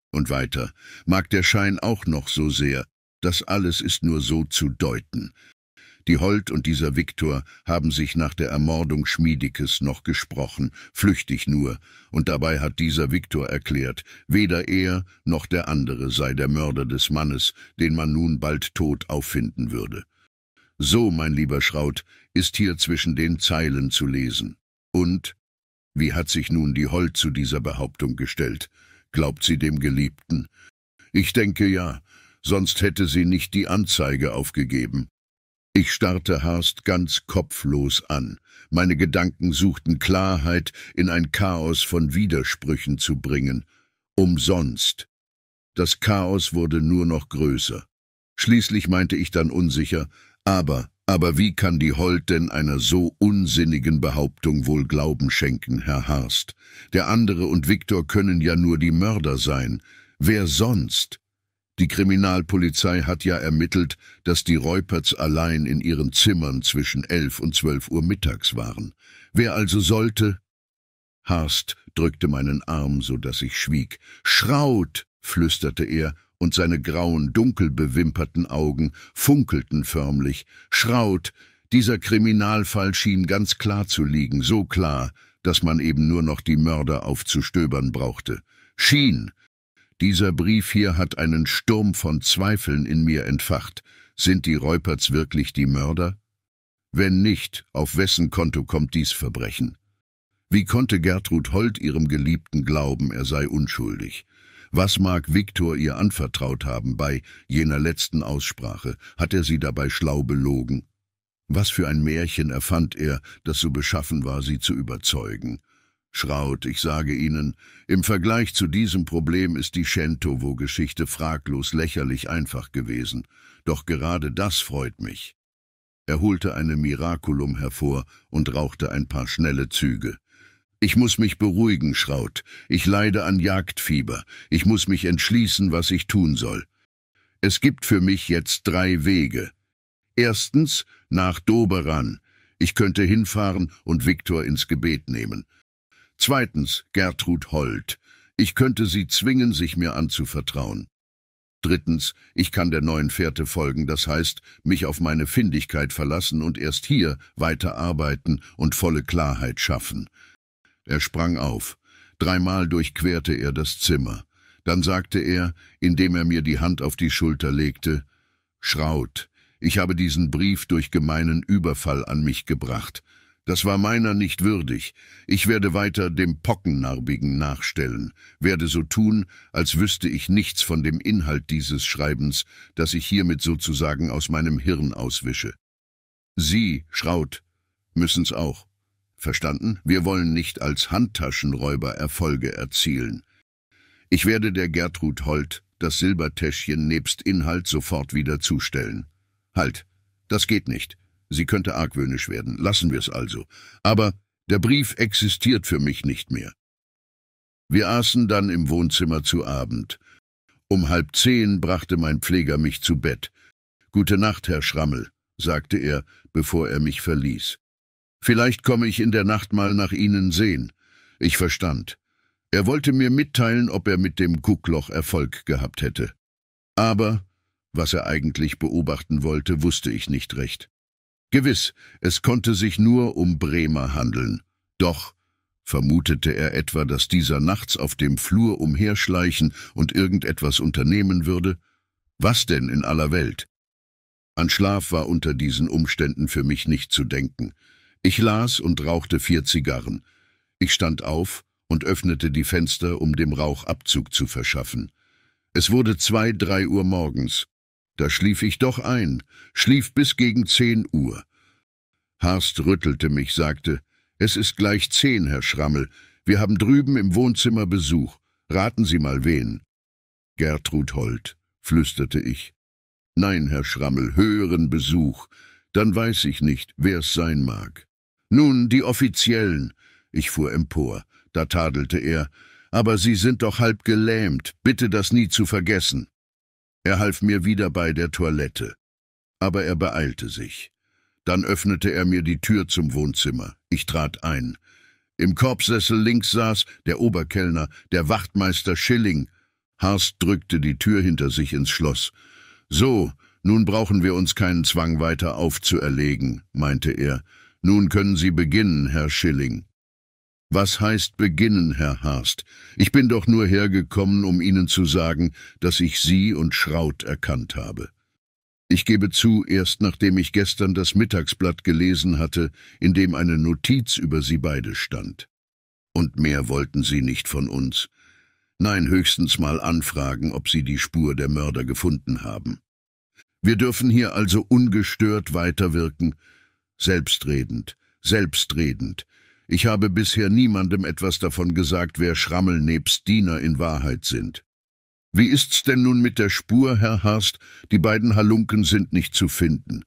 Und weiter, mag der Schein auch noch so sehr, das alles ist nur so zu deuten. Die Holt und dieser Viktor haben sich nach der Ermordung Schmiedikes noch gesprochen, flüchtig nur, und dabei hat dieser Viktor erklärt, weder er noch der andere sei der Mörder des Mannes, den man nun bald tot auffinden würde. So, mein lieber Schraut, ist hier zwischen den Zeilen zu lesen. Und wie hat sich nun die Holt zu dieser Behauptung gestellt? Glaubt sie dem Geliebten? Ich denke ja, sonst hätte sie nicht die Anzeige aufgegeben. Ich starrte Harst ganz kopflos an. Meine Gedanken suchten Klarheit in ein Chaos von Widersprüchen zu bringen. Umsonst. Das Chaos wurde nur noch größer. Schließlich meinte ich dann unsicher, aber aber wie kann die Holt denn einer so unsinnigen Behauptung wohl Glauben schenken, Herr Harst? Der andere und Viktor können ja nur die Mörder sein. Wer sonst? Die Kriminalpolizei hat ja ermittelt, dass die Reuperts allein in ihren Zimmern zwischen elf und zwölf Uhr mittags waren. Wer also sollte? Harst drückte meinen Arm, so dass ich schwieg. Schraut, flüsterte er, und seine grauen, dunkel bewimperten Augen funkelten förmlich. Schraut, dieser Kriminalfall schien ganz klar zu liegen, so klar, dass man eben nur noch die Mörder aufzustöbern brauchte. Schien! Dieser Brief hier hat einen Sturm von Zweifeln in mir entfacht. Sind die Reuperts wirklich die Mörder? Wenn nicht, auf wessen Konto kommt dies Verbrechen? Wie konnte Gertrud Holt ihrem Geliebten glauben, er sei unschuldig? Was mag Viktor ihr anvertraut haben bei jener letzten Aussprache? Hat er sie dabei schlau belogen? Was für ein Märchen erfand er, das so beschaffen war, sie zu überzeugen? Schraut, ich sage Ihnen, im Vergleich zu diesem Problem ist die Shentovo-Geschichte fraglos lächerlich einfach gewesen. Doch gerade das freut mich. Er holte eine Miraculum hervor und rauchte ein paar schnelle Züge. Ich muss mich beruhigen, Schraut. Ich leide an Jagdfieber. Ich muss mich entschließen, was ich tun soll. Es gibt für mich jetzt drei Wege. Erstens nach Doberan. Ich könnte hinfahren und Viktor ins Gebet nehmen. Zweitens Gertrud Holt. Ich könnte sie zwingen, sich mir anzuvertrauen. Drittens, ich kann der neuen Fährte folgen, das heißt, mich auf meine Findigkeit verlassen und erst hier weiter arbeiten und volle Klarheit schaffen. Er sprang auf. Dreimal durchquerte er das Zimmer. Dann sagte er, indem er mir die Hand auf die Schulter legte, Schraut, ich habe diesen Brief durch gemeinen Überfall an mich gebracht. Das war meiner nicht würdig. Ich werde weiter dem Pockennarbigen nachstellen, werde so tun, als wüsste ich nichts von dem Inhalt dieses Schreibens, das ich hiermit sozusagen aus meinem Hirn auswische. Sie, Schraut, müssen's auch. Verstanden? Wir wollen nicht als Handtaschenräuber Erfolge erzielen. Ich werde der Gertrud Holt das Silbertäschchen nebst Inhalt sofort wieder zustellen. Halt, das geht nicht. Sie könnte argwöhnisch werden, lassen wir es also. Aber der Brief existiert für mich nicht mehr. Wir aßen dann im Wohnzimmer zu Abend. Um halb zehn brachte mein Pfleger mich zu Bett. Gute Nacht, Herr Schrammel, sagte er, bevor er mich verließ. Vielleicht komme ich in der Nacht mal nach Ihnen sehen. Ich verstand. Er wollte mir mitteilen, ob er mit dem Kuckloch Erfolg gehabt hätte. Aber was er eigentlich beobachten wollte, wusste ich nicht recht. Gewiss, es konnte sich nur um Bremer handeln. Doch vermutete er etwa, dass dieser nachts auf dem Flur umherschleichen und irgendetwas unternehmen würde? Was denn in aller Welt? An Schlaf war unter diesen Umständen für mich nicht zu denken. Ich las und rauchte vier Zigarren. Ich stand auf und öffnete die Fenster, um dem Rauch Abzug zu verschaffen. Es wurde zwei, drei Uhr morgens. Da schlief ich doch ein, schlief bis gegen zehn Uhr. Harst rüttelte mich, sagte, »Es ist gleich zehn, Herr Schrammel. Wir haben drüben im Wohnzimmer Besuch. Raten Sie mal, wen?« »Gertrud Holt«, flüsterte ich. »Nein, Herr Schrammel, höheren Besuch. Dann weiß ich nicht, wer es sein mag.« nun, die Offiziellen. Ich fuhr empor. Da tadelte er. Aber Sie sind doch halb gelähmt. Bitte das nie zu vergessen. Er half mir wieder bei der Toilette. Aber er beeilte sich. Dann öffnete er mir die Tür zum Wohnzimmer. Ich trat ein. Im Korbsessel links saß der Oberkellner, der Wachtmeister Schilling. Harst drückte die Tür hinter sich ins Schloss. So, nun brauchen wir uns keinen Zwang weiter aufzuerlegen, meinte er. Nun können Sie beginnen, Herr Schilling. Was heißt beginnen, Herr Harst? Ich bin doch nur hergekommen, um Ihnen zu sagen, dass ich Sie und Schraut erkannt habe. Ich gebe zu, erst nachdem ich gestern das Mittagsblatt gelesen hatte, in dem eine Notiz über Sie beide stand. Und mehr wollten Sie nicht von uns. Nein, höchstens mal anfragen, ob Sie die Spur der Mörder gefunden haben. Wir dürfen hier also ungestört weiterwirken, Selbstredend, selbstredend. Ich habe bisher niemandem etwas davon gesagt, wer Schrammel nebst Diener in Wahrheit sind. Wie ist's denn nun mit der Spur, Herr Harst? Die beiden Halunken sind nicht zu finden.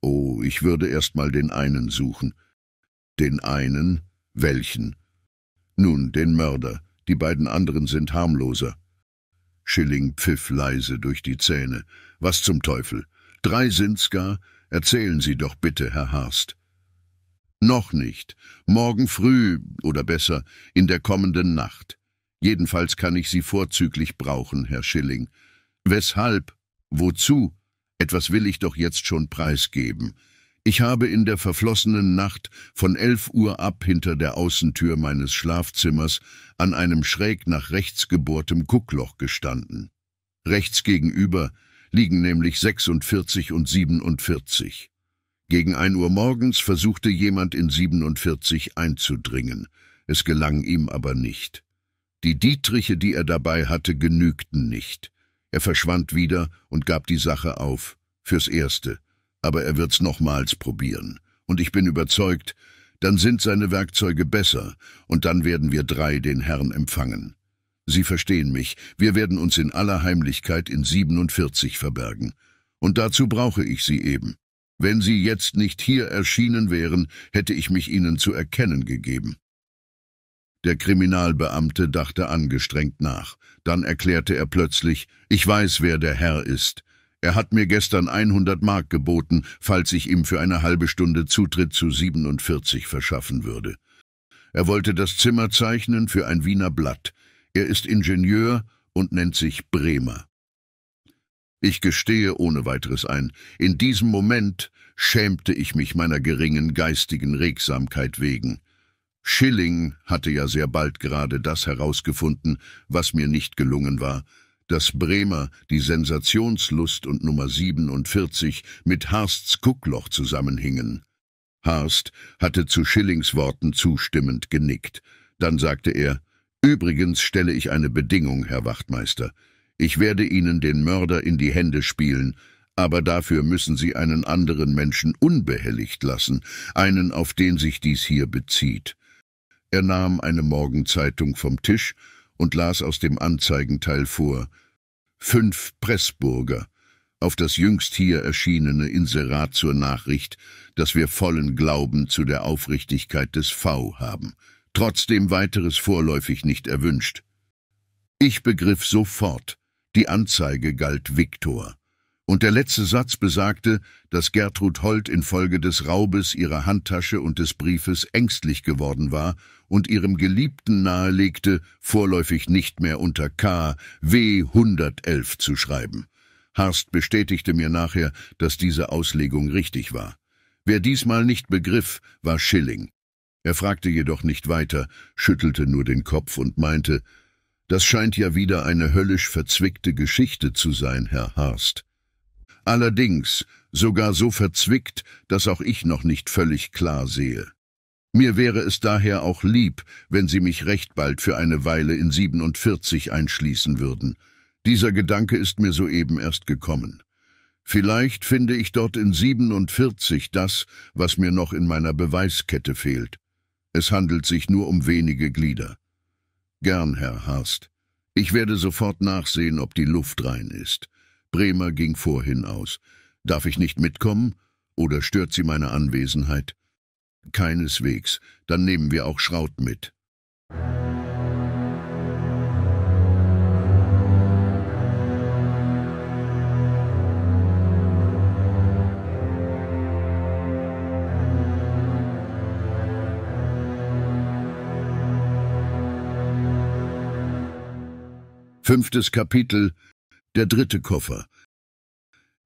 Oh, ich würde erst mal den einen suchen. Den einen? Welchen? Nun, den Mörder. Die beiden anderen sind harmloser. Schilling pfiff leise durch die Zähne. Was zum Teufel? Drei sind's gar, Erzählen Sie doch bitte, Herr Harst. Noch nicht. Morgen früh, oder besser, in der kommenden Nacht. Jedenfalls kann ich Sie vorzüglich brauchen, Herr Schilling. Weshalb? Wozu? Etwas will ich doch jetzt schon preisgeben. Ich habe in der verflossenen Nacht von elf Uhr ab hinter der Außentür meines Schlafzimmers an einem schräg nach rechts gebohrtem Guckloch gestanden. Rechts gegenüber liegen nämlich 46 und 47. Gegen ein Uhr morgens versuchte jemand in 47 einzudringen. Es gelang ihm aber nicht. Die Dietriche, die er dabei hatte, genügten nicht. Er verschwand wieder und gab die Sache auf. Fürs Erste. Aber er wird's nochmals probieren. Und ich bin überzeugt, dann sind seine Werkzeuge besser, und dann werden wir drei den Herrn empfangen. Sie verstehen mich, wir werden uns in aller Heimlichkeit in 47 verbergen. Und dazu brauche ich Sie eben. Wenn Sie jetzt nicht hier erschienen wären, hätte ich mich Ihnen zu erkennen gegeben. Der Kriminalbeamte dachte angestrengt nach. Dann erklärte er plötzlich, ich weiß, wer der Herr ist. Er hat mir gestern 100 Mark geboten, falls ich ihm für eine halbe Stunde Zutritt zu 47 verschaffen würde. Er wollte das Zimmer zeichnen für ein Wiener Blatt. Er ist Ingenieur und nennt sich Bremer. Ich gestehe ohne weiteres ein, in diesem Moment schämte ich mich meiner geringen geistigen Regsamkeit wegen. Schilling hatte ja sehr bald gerade das herausgefunden, was mir nicht gelungen war, dass Bremer die Sensationslust und Nummer 47 mit Harsts Kuckloch zusammenhingen. Harst hatte zu Schillings Worten zustimmend genickt. Dann sagte er, Übrigens stelle ich eine Bedingung, Herr Wachtmeister. Ich werde Ihnen den Mörder in die Hände spielen, aber dafür müssen Sie einen anderen Menschen unbehelligt lassen, einen, auf den sich dies hier bezieht. Er nahm eine Morgenzeitung vom Tisch und las aus dem Anzeigenteil vor. Fünf Pressburger. Auf das jüngst hier erschienene Inserat zur Nachricht, dass wir vollen Glauben zu der Aufrichtigkeit des V haben trotzdem weiteres vorläufig nicht erwünscht. Ich begriff sofort, die Anzeige galt Viktor. Und der letzte Satz besagte, dass Gertrud Holt infolge des Raubes ihrer Handtasche und des Briefes ängstlich geworden war und ihrem Geliebten nahelegte, vorläufig nicht mehr unter K. W. 111 zu schreiben. Harst bestätigte mir nachher, dass diese Auslegung richtig war. Wer diesmal nicht begriff, war Schilling. Er fragte jedoch nicht weiter, schüttelte nur den Kopf und meinte, das scheint ja wieder eine höllisch verzwickte Geschichte zu sein, Herr Harst. Allerdings sogar so verzwickt, dass auch ich noch nicht völlig klar sehe. Mir wäre es daher auch lieb, wenn Sie mich recht bald für eine Weile in 47 einschließen würden. Dieser Gedanke ist mir soeben erst gekommen. Vielleicht finde ich dort in 47 das, was mir noch in meiner Beweiskette fehlt. Es handelt sich nur um wenige Glieder. Gern, Herr Harst. Ich werde sofort nachsehen, ob die Luft rein ist. Bremer ging vorhin aus. Darf ich nicht mitkommen? Oder stört sie meine Anwesenheit? Keineswegs. Dann nehmen wir auch Schraut mit. Fünftes Kapitel Der dritte Koffer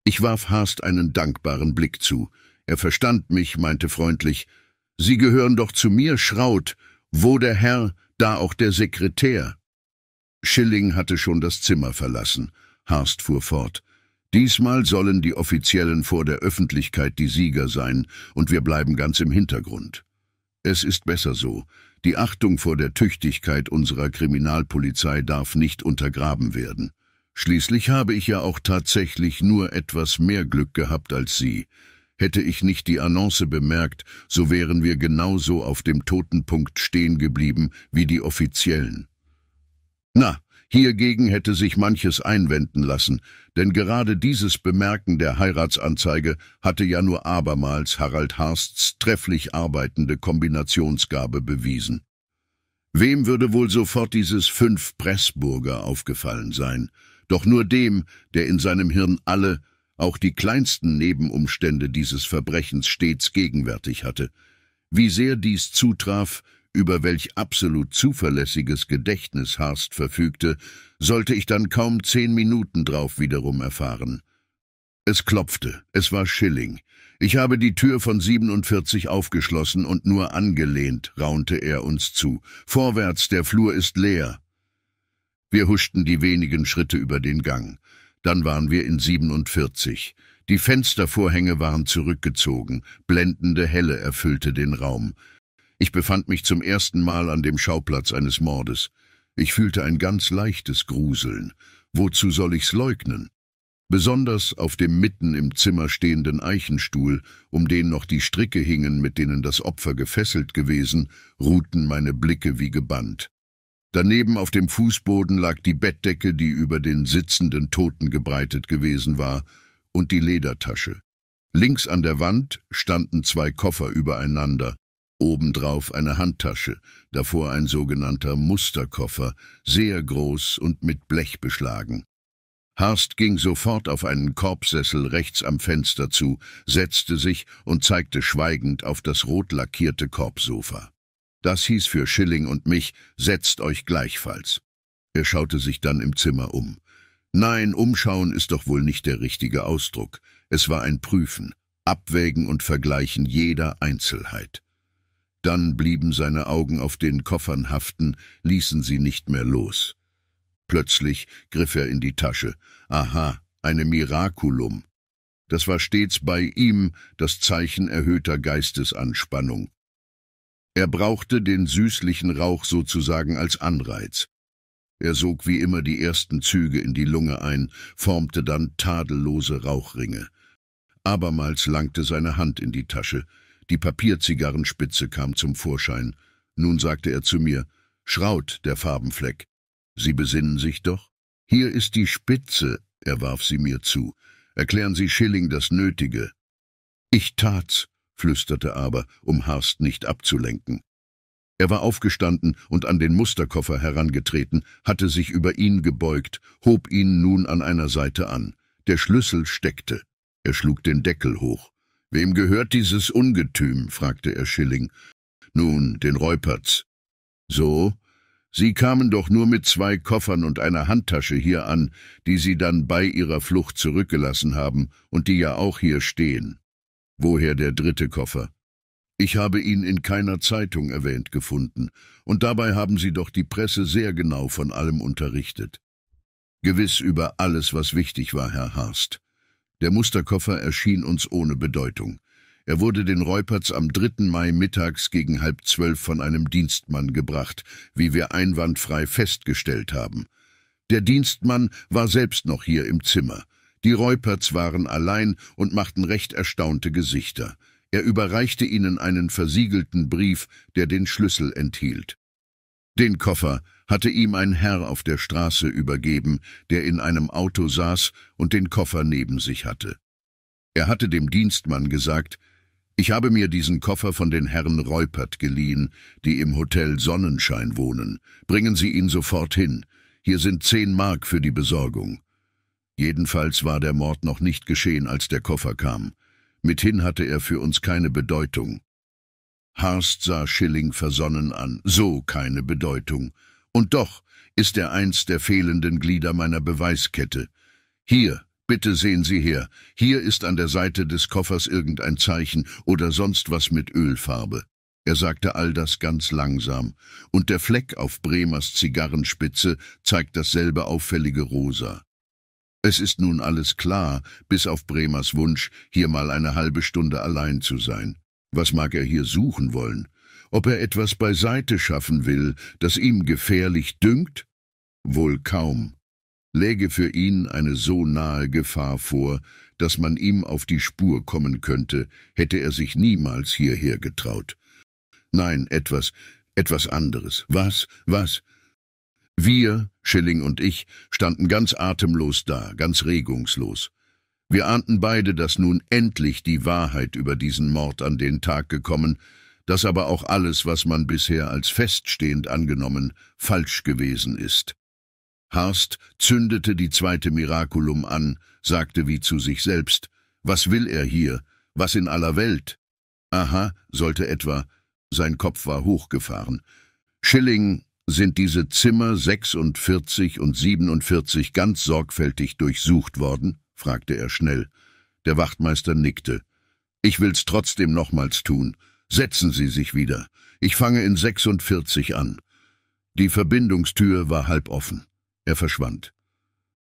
Ich warf Haast einen dankbaren Blick zu. Er verstand mich, meinte freundlich. Sie gehören doch zu mir, Schraut. Wo der Herr, da auch der Sekretär. Schilling hatte schon das Zimmer verlassen. Haast fuhr fort. Diesmal sollen die Offiziellen vor der Öffentlichkeit die Sieger sein, und wir bleiben ganz im Hintergrund. Es ist besser so, die Achtung vor der Tüchtigkeit unserer Kriminalpolizei darf nicht untergraben werden. Schließlich habe ich ja auch tatsächlich nur etwas mehr Glück gehabt als Sie. Hätte ich nicht die Annonce bemerkt, so wären wir genauso auf dem Totenpunkt stehen geblieben wie die Offiziellen. Na, Hiergegen hätte sich manches einwenden lassen, denn gerade dieses Bemerken der Heiratsanzeige hatte ja nur abermals Harald Harsts trefflich arbeitende Kombinationsgabe bewiesen. Wem würde wohl sofort dieses fünf Pressburger aufgefallen sein? Doch nur dem, der in seinem Hirn alle, auch die kleinsten Nebenumstände dieses Verbrechens stets gegenwärtig hatte. Wie sehr dies zutraf, über welch absolut zuverlässiges Gedächtnis Harst verfügte, sollte ich dann kaum zehn Minuten drauf wiederum erfahren. Es klopfte, es war Schilling. Ich habe die Tür von 47 aufgeschlossen und nur angelehnt, raunte er uns zu. Vorwärts, der Flur ist leer. Wir huschten die wenigen Schritte über den Gang. Dann waren wir in 47. Die Fenstervorhänge waren zurückgezogen, blendende Helle erfüllte den Raum. Ich befand mich zum ersten Mal an dem Schauplatz eines Mordes. Ich fühlte ein ganz leichtes Gruseln. Wozu soll ich's leugnen? Besonders auf dem mitten im Zimmer stehenden Eichenstuhl, um den noch die Stricke hingen, mit denen das Opfer gefesselt gewesen, ruhten meine Blicke wie gebannt. Daneben auf dem Fußboden lag die Bettdecke, die über den sitzenden Toten gebreitet gewesen war, und die Ledertasche. Links an der Wand standen zwei Koffer übereinander, obendrauf eine Handtasche, davor ein sogenannter Musterkoffer, sehr groß und mit Blech beschlagen. Harst ging sofort auf einen Korbsessel rechts am Fenster zu, setzte sich und zeigte schweigend auf das rot lackierte Korbsofa. Das hieß für Schilling und mich, setzt euch gleichfalls. Er schaute sich dann im Zimmer um. Nein, umschauen ist doch wohl nicht der richtige Ausdruck. Es war ein Prüfen, Abwägen und Vergleichen jeder Einzelheit. Dann blieben seine Augen auf den Koffern haften, ließen sie nicht mehr los. Plötzlich griff er in die Tasche. Aha, eine Miraculum. Das war stets bei ihm das Zeichen erhöhter Geistesanspannung. Er brauchte den süßlichen Rauch sozusagen als Anreiz. Er sog wie immer die ersten Züge in die Lunge ein, formte dann tadellose Rauchringe. Abermals langte seine Hand in die Tasche, die Papierzigarrenspitze kam zum Vorschein. Nun sagte er zu mir, Schraut, der Farbenfleck. Sie besinnen sich doch? Hier ist die Spitze, er warf sie mir zu. Erklären Sie Schilling das Nötige. Ich tat's, flüsterte aber, um Harst nicht abzulenken. Er war aufgestanden und an den Musterkoffer herangetreten, hatte sich über ihn gebeugt, hob ihn nun an einer Seite an. Der Schlüssel steckte. Er schlug den Deckel hoch. Wem gehört dieses Ungetüm? fragte er Schilling. Nun, den Räuperts. So? Sie kamen doch nur mit zwei Koffern und einer Handtasche hier an, die Sie dann bei Ihrer Flucht zurückgelassen haben und die ja auch hier stehen. Woher der dritte Koffer? Ich habe ihn in keiner Zeitung erwähnt gefunden, und dabei haben Sie doch die Presse sehr genau von allem unterrichtet. Gewiss über alles, was wichtig war, Herr Harst. Der Musterkoffer erschien uns ohne Bedeutung. Er wurde den Reuperts am 3. Mai mittags gegen halb zwölf von einem Dienstmann gebracht, wie wir einwandfrei festgestellt haben. Der Dienstmann war selbst noch hier im Zimmer. Die Reuperts waren allein und machten recht erstaunte Gesichter. Er überreichte ihnen einen versiegelten Brief, der den Schlüssel enthielt. Den Koffer hatte ihm ein Herr auf der Straße übergeben, der in einem Auto saß und den Koffer neben sich hatte. Er hatte dem Dienstmann gesagt, ich habe mir diesen Koffer von den Herren Räupert geliehen, die im Hotel Sonnenschein wohnen. Bringen Sie ihn sofort hin. Hier sind zehn Mark für die Besorgung. Jedenfalls war der Mord noch nicht geschehen, als der Koffer kam. Mithin hatte er für uns keine Bedeutung. Harst sah Schilling versonnen an. So keine Bedeutung. Und doch ist er eins der fehlenden Glieder meiner Beweiskette. Hier, bitte sehen Sie her, hier ist an der Seite des Koffers irgendein Zeichen oder sonst was mit Ölfarbe. Er sagte all das ganz langsam, und der Fleck auf Bremers Zigarrenspitze zeigt dasselbe auffällige Rosa. Es ist nun alles klar, bis auf Bremers Wunsch, hier mal eine halbe Stunde allein zu sein. Was mag er hier suchen wollen? Ob er etwas beiseite schaffen will, das ihm gefährlich dünkt? Wohl kaum. Läge für ihn eine so nahe Gefahr vor, dass man ihm auf die Spur kommen könnte, hätte er sich niemals hierher getraut. Nein, etwas, etwas anderes. Was, was? Wir, Schilling und ich, standen ganz atemlos da, ganz regungslos. Wir ahnten beide, dass nun endlich die Wahrheit über diesen Mord an den Tag gekommen, dass aber auch alles, was man bisher als feststehend angenommen, falsch gewesen ist. Harst zündete die zweite Miraculum an, sagte wie zu sich selbst, was will er hier, was in aller Welt? Aha, sollte etwa, sein Kopf war hochgefahren. Schilling sind diese Zimmer 46 und 47 ganz sorgfältig durchsucht worden? fragte er schnell. Der Wachtmeister nickte. Ich will's trotzdem nochmals tun. Setzen Sie sich wieder. Ich fange in 46 an. Die Verbindungstür war halb offen. Er verschwand.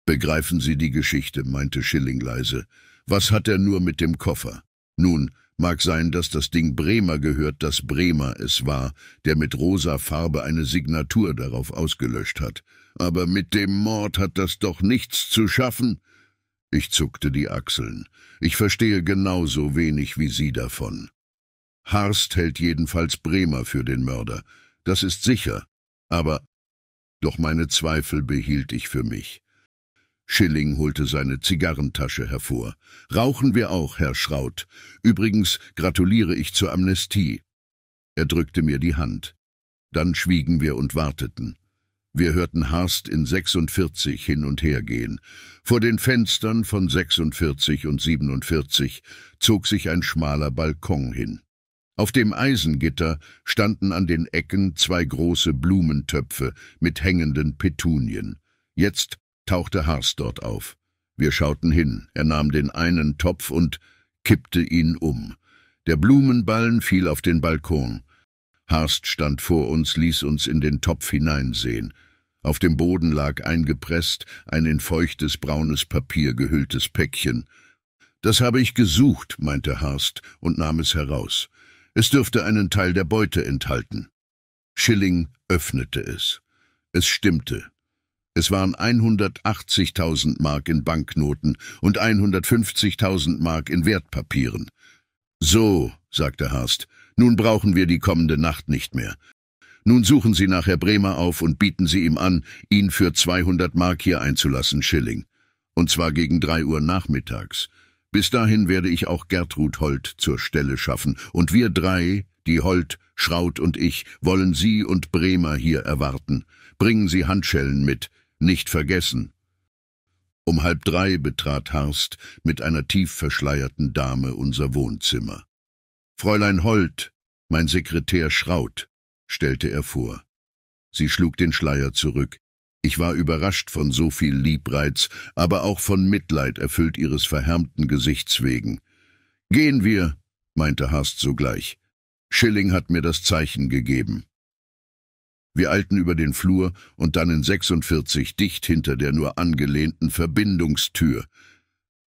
Begreifen Sie die Geschichte, meinte Schilling leise. Was hat er nur mit dem Koffer? Nun, mag sein, dass das Ding Bremer gehört, dass Bremer es war, der mit rosa Farbe eine Signatur darauf ausgelöscht hat. Aber mit dem Mord hat das doch nichts zu schaffen. Ich zuckte die Achseln. Ich verstehe genauso wenig wie Sie davon. Harst hält jedenfalls Bremer für den Mörder. Das ist sicher. Aber... Doch meine Zweifel behielt ich für mich. Schilling holte seine Zigarrentasche hervor. Rauchen wir auch, Herr Schraut. Übrigens gratuliere ich zur Amnestie. Er drückte mir die Hand. Dann schwiegen wir und warteten. Wir hörten Harst in 46 hin und her gehen. Vor den Fenstern von 46 und 47 zog sich ein schmaler Balkon hin. Auf dem Eisengitter standen an den Ecken zwei große Blumentöpfe mit hängenden Petunien. Jetzt tauchte Harst dort auf. Wir schauten hin, er nahm den einen Topf und kippte ihn um. Der Blumenballen fiel auf den Balkon. Harst stand vor uns, ließ uns in den Topf hineinsehen. Auf dem Boden lag eingepresst ein in feuchtes braunes Papier gehülltes Päckchen. Das habe ich gesucht, meinte Harst und nahm es heraus. Es dürfte einen Teil der Beute enthalten. Schilling öffnete es. Es stimmte. Es waren 180.000 Mark in Banknoten und 150.000 Mark in Wertpapieren. So, sagte Harst, nun brauchen wir die kommende Nacht nicht mehr. Nun suchen Sie nach Herr Bremer auf und bieten Sie ihm an, ihn für 200 Mark hier einzulassen, Schilling. Und zwar gegen drei Uhr nachmittags. Bis dahin werde ich auch Gertrud Holt zur Stelle schaffen. Und wir drei, die Holt, Schraut und ich, wollen Sie und Bremer hier erwarten. Bringen Sie Handschellen mit, nicht vergessen. Um halb drei betrat Harst mit einer tief verschleierten Dame unser Wohnzimmer. Fräulein Holt, mein Sekretär Schraut, stellte er vor. Sie schlug den Schleier zurück. Ich war überrascht von so viel Liebreiz, aber auch von Mitleid erfüllt ihres verhärmten Gesichts wegen. Gehen wir, meinte Haast sogleich. Schilling hat mir das Zeichen gegeben. Wir eilten über den Flur und dann in 46 dicht hinter der nur angelehnten Verbindungstür.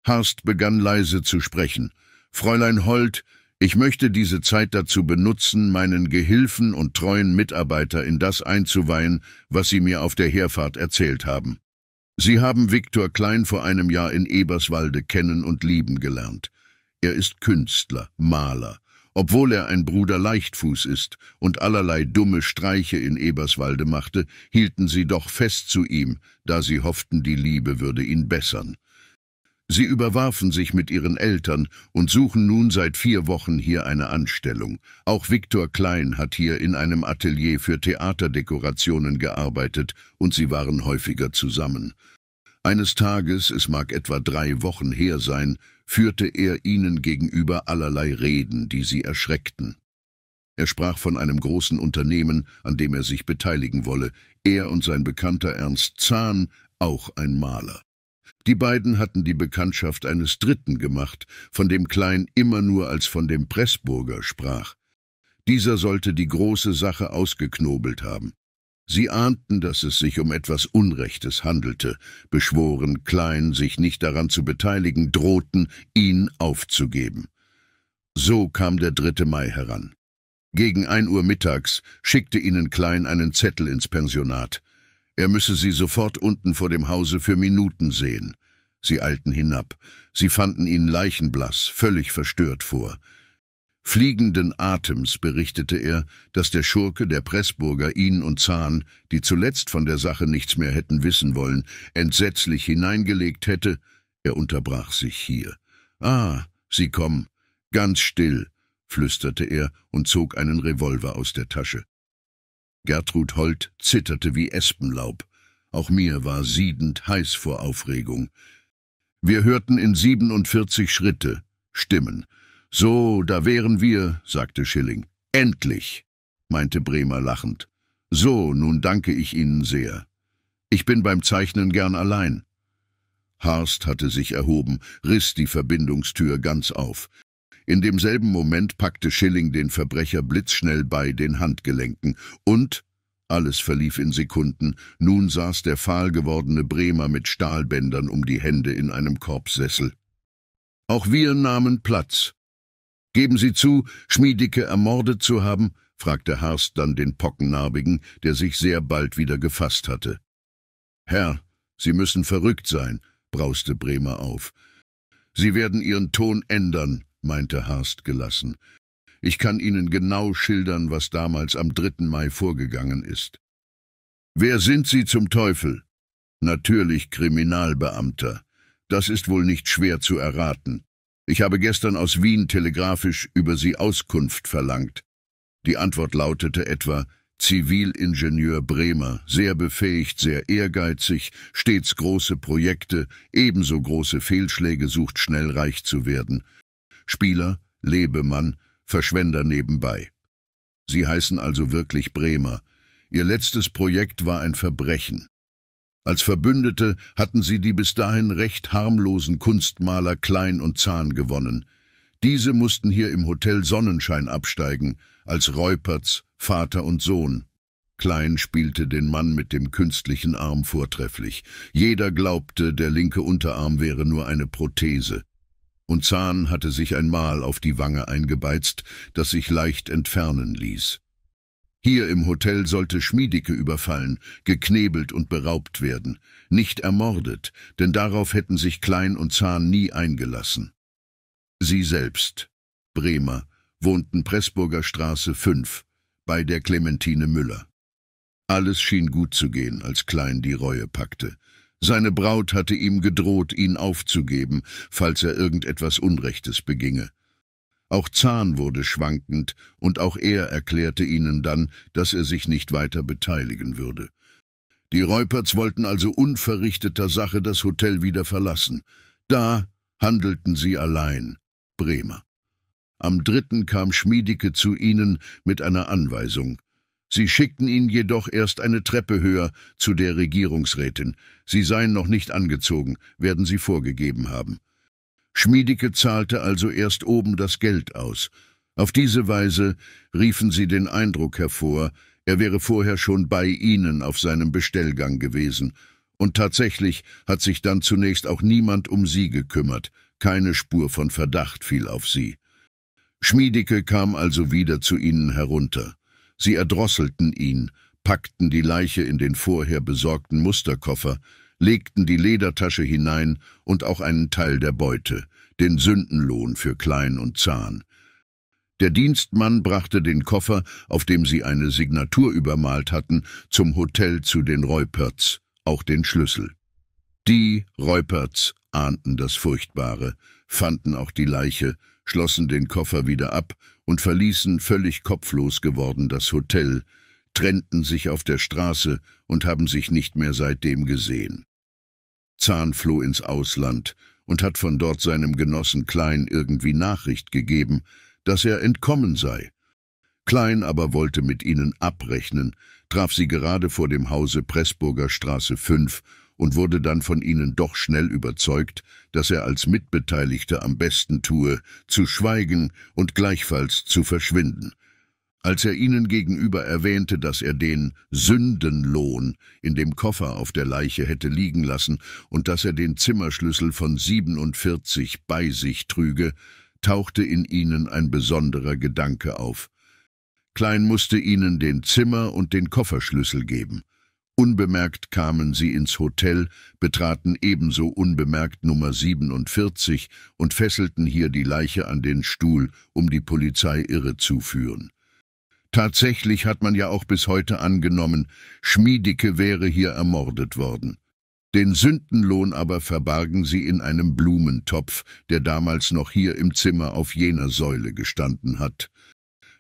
Harst begann leise zu sprechen. Fräulein Holt ich möchte diese Zeit dazu benutzen, meinen Gehilfen und treuen Mitarbeiter in das einzuweihen, was sie mir auf der Herfahrt erzählt haben. Sie haben Viktor Klein vor einem Jahr in Eberswalde kennen und lieben gelernt. Er ist Künstler, Maler, obwohl er ein Bruder Leichtfuß ist und allerlei dumme Streiche in Eberswalde machte, hielten sie doch fest zu ihm, da sie hofften, die Liebe würde ihn bessern. Sie überwarfen sich mit ihren Eltern und suchen nun seit vier Wochen hier eine Anstellung. Auch Viktor Klein hat hier in einem Atelier für Theaterdekorationen gearbeitet und sie waren häufiger zusammen. Eines Tages, es mag etwa drei Wochen her sein, führte er ihnen gegenüber allerlei Reden, die sie erschreckten. Er sprach von einem großen Unternehmen, an dem er sich beteiligen wolle, er und sein Bekannter Ernst Zahn, auch ein Maler. Die beiden hatten die Bekanntschaft eines Dritten gemacht, von dem Klein immer nur als von dem Pressburger sprach. Dieser sollte die große Sache ausgeknobelt haben. Sie ahnten, dass es sich um etwas Unrechtes handelte, beschworen Klein, sich nicht daran zu beteiligen, drohten, ihn aufzugeben. So kam der 3. Mai heran. Gegen ein Uhr mittags schickte ihnen Klein einen Zettel ins Pensionat. Er müsse sie sofort unten vor dem Hause für Minuten sehen. Sie eilten hinab. Sie fanden ihn leichenblass, völlig verstört vor. Fliegenden Atems berichtete er, dass der Schurke, der Pressburger, ihn und Zahn, die zuletzt von der Sache nichts mehr hätten wissen wollen, entsetzlich hineingelegt hätte. Er unterbrach sich hier. »Ah, Sie kommen. Ganz still«, flüsterte er und zog einen Revolver aus der Tasche. Gertrud Holt zitterte wie Espenlaub. Auch mir war siedend heiß vor Aufregung. Wir hörten in 47 Schritte Stimmen. So, da wären wir, sagte Schilling. Endlich, meinte Bremer lachend. So, nun danke ich Ihnen sehr. Ich bin beim Zeichnen gern allein. Harst hatte sich erhoben, riss die Verbindungstür ganz auf. In demselben Moment packte Schilling den Verbrecher blitzschnell bei den Handgelenken und alles verlief in Sekunden. Nun saß der fahl gewordene Bremer mit Stahlbändern um die Hände in einem Korbsessel. Auch wir nahmen Platz. Geben Sie zu, Schmiedicke ermordet zu haben? fragte Harst dann den Pockennarbigen, der sich sehr bald wieder gefasst hatte. Herr, Sie müssen verrückt sein, brauste Bremer auf. Sie werden Ihren Ton ändern meinte Harst gelassen. Ich kann Ihnen genau schildern, was damals am 3. Mai vorgegangen ist. Wer sind Sie zum Teufel? Natürlich Kriminalbeamter. Das ist wohl nicht schwer zu erraten. Ich habe gestern aus Wien telegrafisch über Sie Auskunft verlangt. Die Antwort lautete etwa Zivilingenieur Bremer, sehr befähigt, sehr ehrgeizig, stets große Projekte, ebenso große Fehlschläge sucht schnell reich zu werden – Spieler, Lebemann, Verschwender nebenbei. Sie heißen also wirklich Bremer. Ihr letztes Projekt war ein Verbrechen. Als Verbündete hatten sie die bis dahin recht harmlosen Kunstmaler Klein und Zahn gewonnen. Diese mussten hier im Hotel Sonnenschein absteigen, als Reuperts, Vater und Sohn. Klein spielte den Mann mit dem künstlichen Arm vortrefflich. Jeder glaubte, der linke Unterarm wäre nur eine Prothese und Zahn hatte sich ein Mal auf die Wange eingebeizt, das sich leicht entfernen ließ. Hier im Hotel sollte Schmiedicke überfallen, geknebelt und beraubt werden, nicht ermordet, denn darauf hätten sich Klein und Zahn nie eingelassen. Sie selbst, Bremer, wohnten Pressburger Straße 5, bei der Clementine Müller. Alles schien gut zu gehen, als Klein die Reue packte. Seine Braut hatte ihm gedroht, ihn aufzugeben, falls er irgendetwas Unrechtes beginge. Auch Zahn wurde schwankend, und auch er erklärte ihnen dann, dass er sich nicht weiter beteiligen würde. Die Reuperts wollten also unverrichteter Sache das Hotel wieder verlassen. Da handelten sie allein, Bremer. Am dritten kam Schmiedicke zu ihnen mit einer Anweisung. Sie schickten ihn jedoch erst eine Treppe höher zu der Regierungsrätin. Sie seien noch nicht angezogen, werden sie vorgegeben haben. Schmiedicke zahlte also erst oben das Geld aus. Auf diese Weise riefen sie den Eindruck hervor, er wäre vorher schon bei ihnen auf seinem Bestellgang gewesen. Und tatsächlich hat sich dann zunächst auch niemand um sie gekümmert. Keine Spur von Verdacht fiel auf sie. Schmiedicke kam also wieder zu ihnen herunter. Sie erdrosselten ihn, packten die Leiche in den vorher besorgten Musterkoffer, legten die Ledertasche hinein und auch einen Teil der Beute, den Sündenlohn für Klein und Zahn. Der Dienstmann brachte den Koffer, auf dem sie eine Signatur übermalt hatten, zum Hotel zu den Reuperts, auch den Schlüssel. Die Reuperts ahnten das Furchtbare, fanden auch die Leiche, schlossen den Koffer wieder ab und verließen völlig kopflos geworden das Hotel, trennten sich auf der Straße und haben sich nicht mehr seitdem gesehen. Zahn floh ins Ausland und hat von dort seinem Genossen Klein irgendwie Nachricht gegeben, dass er entkommen sei. Klein aber wollte mit ihnen abrechnen, traf sie gerade vor dem Hause Pressburger Straße 5 und wurde dann von ihnen doch schnell überzeugt, dass er als Mitbeteiligter am besten tue, zu schweigen und gleichfalls zu verschwinden. Als er ihnen gegenüber erwähnte, dass er den Sündenlohn in dem Koffer auf der Leiche hätte liegen lassen und dass er den Zimmerschlüssel von 47 bei sich trüge, tauchte in ihnen ein besonderer Gedanke auf. Klein musste ihnen den Zimmer- und den Kofferschlüssel geben. Unbemerkt kamen sie ins Hotel, betraten ebenso unbemerkt Nummer 47 und fesselten hier die Leiche an den Stuhl, um die Polizei irre zu führen. Tatsächlich hat man ja auch bis heute angenommen, Schmiedicke wäre hier ermordet worden. Den Sündenlohn aber verbargen sie in einem Blumentopf, der damals noch hier im Zimmer auf jener Säule gestanden hat.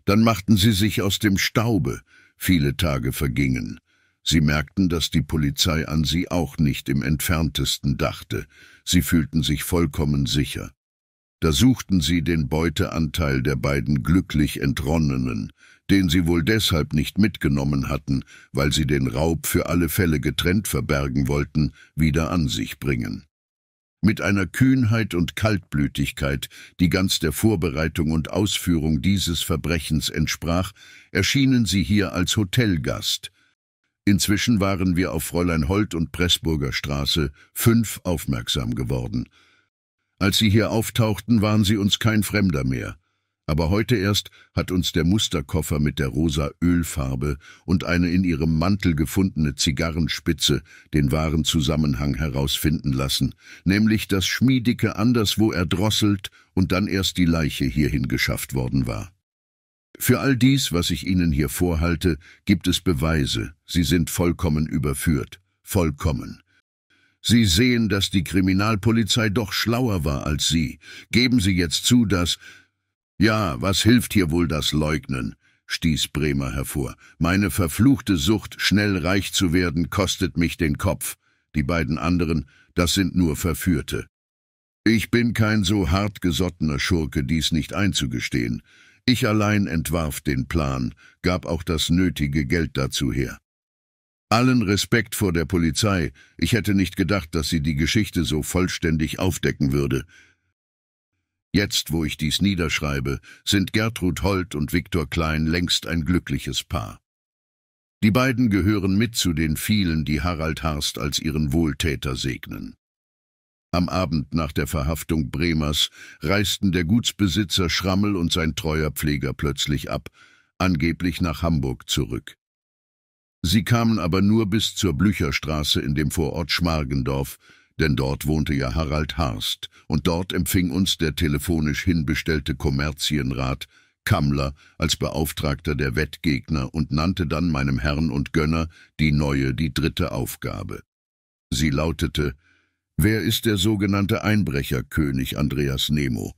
Dann machten sie sich aus dem Staube, viele Tage vergingen. Sie merkten, dass die Polizei an sie auch nicht im entferntesten dachte. Sie fühlten sich vollkommen sicher. Da suchten sie den Beuteanteil der beiden glücklich Entronnenen, den sie wohl deshalb nicht mitgenommen hatten, weil sie den Raub für alle Fälle getrennt verbergen wollten, wieder an sich bringen. Mit einer Kühnheit und Kaltblütigkeit, die ganz der Vorbereitung und Ausführung dieses Verbrechens entsprach, erschienen sie hier als Hotelgast, Inzwischen waren wir auf Fräulein Holt und Pressburger Straße fünf aufmerksam geworden. Als sie hier auftauchten, waren sie uns kein Fremder mehr. Aber heute erst hat uns der Musterkoffer mit der rosa Ölfarbe und eine in ihrem Mantel gefundene Zigarrenspitze den wahren Zusammenhang herausfinden lassen, nämlich dass Schmiedicke anderswo erdrosselt und dann erst die Leiche hierhin geschafft worden war. Für all dies, was ich Ihnen hier vorhalte, gibt es Beweise. Sie sind vollkommen überführt. Vollkommen. Sie sehen, dass die Kriminalpolizei doch schlauer war als Sie. Geben Sie jetzt zu, dass... Ja, was hilft hier wohl das Leugnen? stieß Bremer hervor. Meine verfluchte Sucht, schnell reich zu werden, kostet mich den Kopf. Die beiden anderen, das sind nur Verführte. Ich bin kein so hartgesottener Schurke, dies nicht einzugestehen. Ich allein entwarf den Plan, gab auch das nötige Geld dazu her. Allen Respekt vor der Polizei, ich hätte nicht gedacht, dass sie die Geschichte so vollständig aufdecken würde. Jetzt, wo ich dies niederschreibe, sind Gertrud Holt und Viktor Klein längst ein glückliches Paar. Die beiden gehören mit zu den vielen, die Harald Harst als ihren Wohltäter segnen. Am Abend nach der Verhaftung Bremers reisten der Gutsbesitzer Schrammel und sein treuer Pfleger plötzlich ab, angeblich nach Hamburg zurück. Sie kamen aber nur bis zur Blücherstraße in dem Vorort Schmargendorf, denn dort wohnte ja Harald Harst, und dort empfing uns der telefonisch hinbestellte Kommerzienrat Kammler als Beauftragter der Wettgegner und nannte dann meinem Herrn und Gönner die neue, die dritte Aufgabe. Sie lautete Wer ist der sogenannte Einbrecherkönig Andreas Nemo?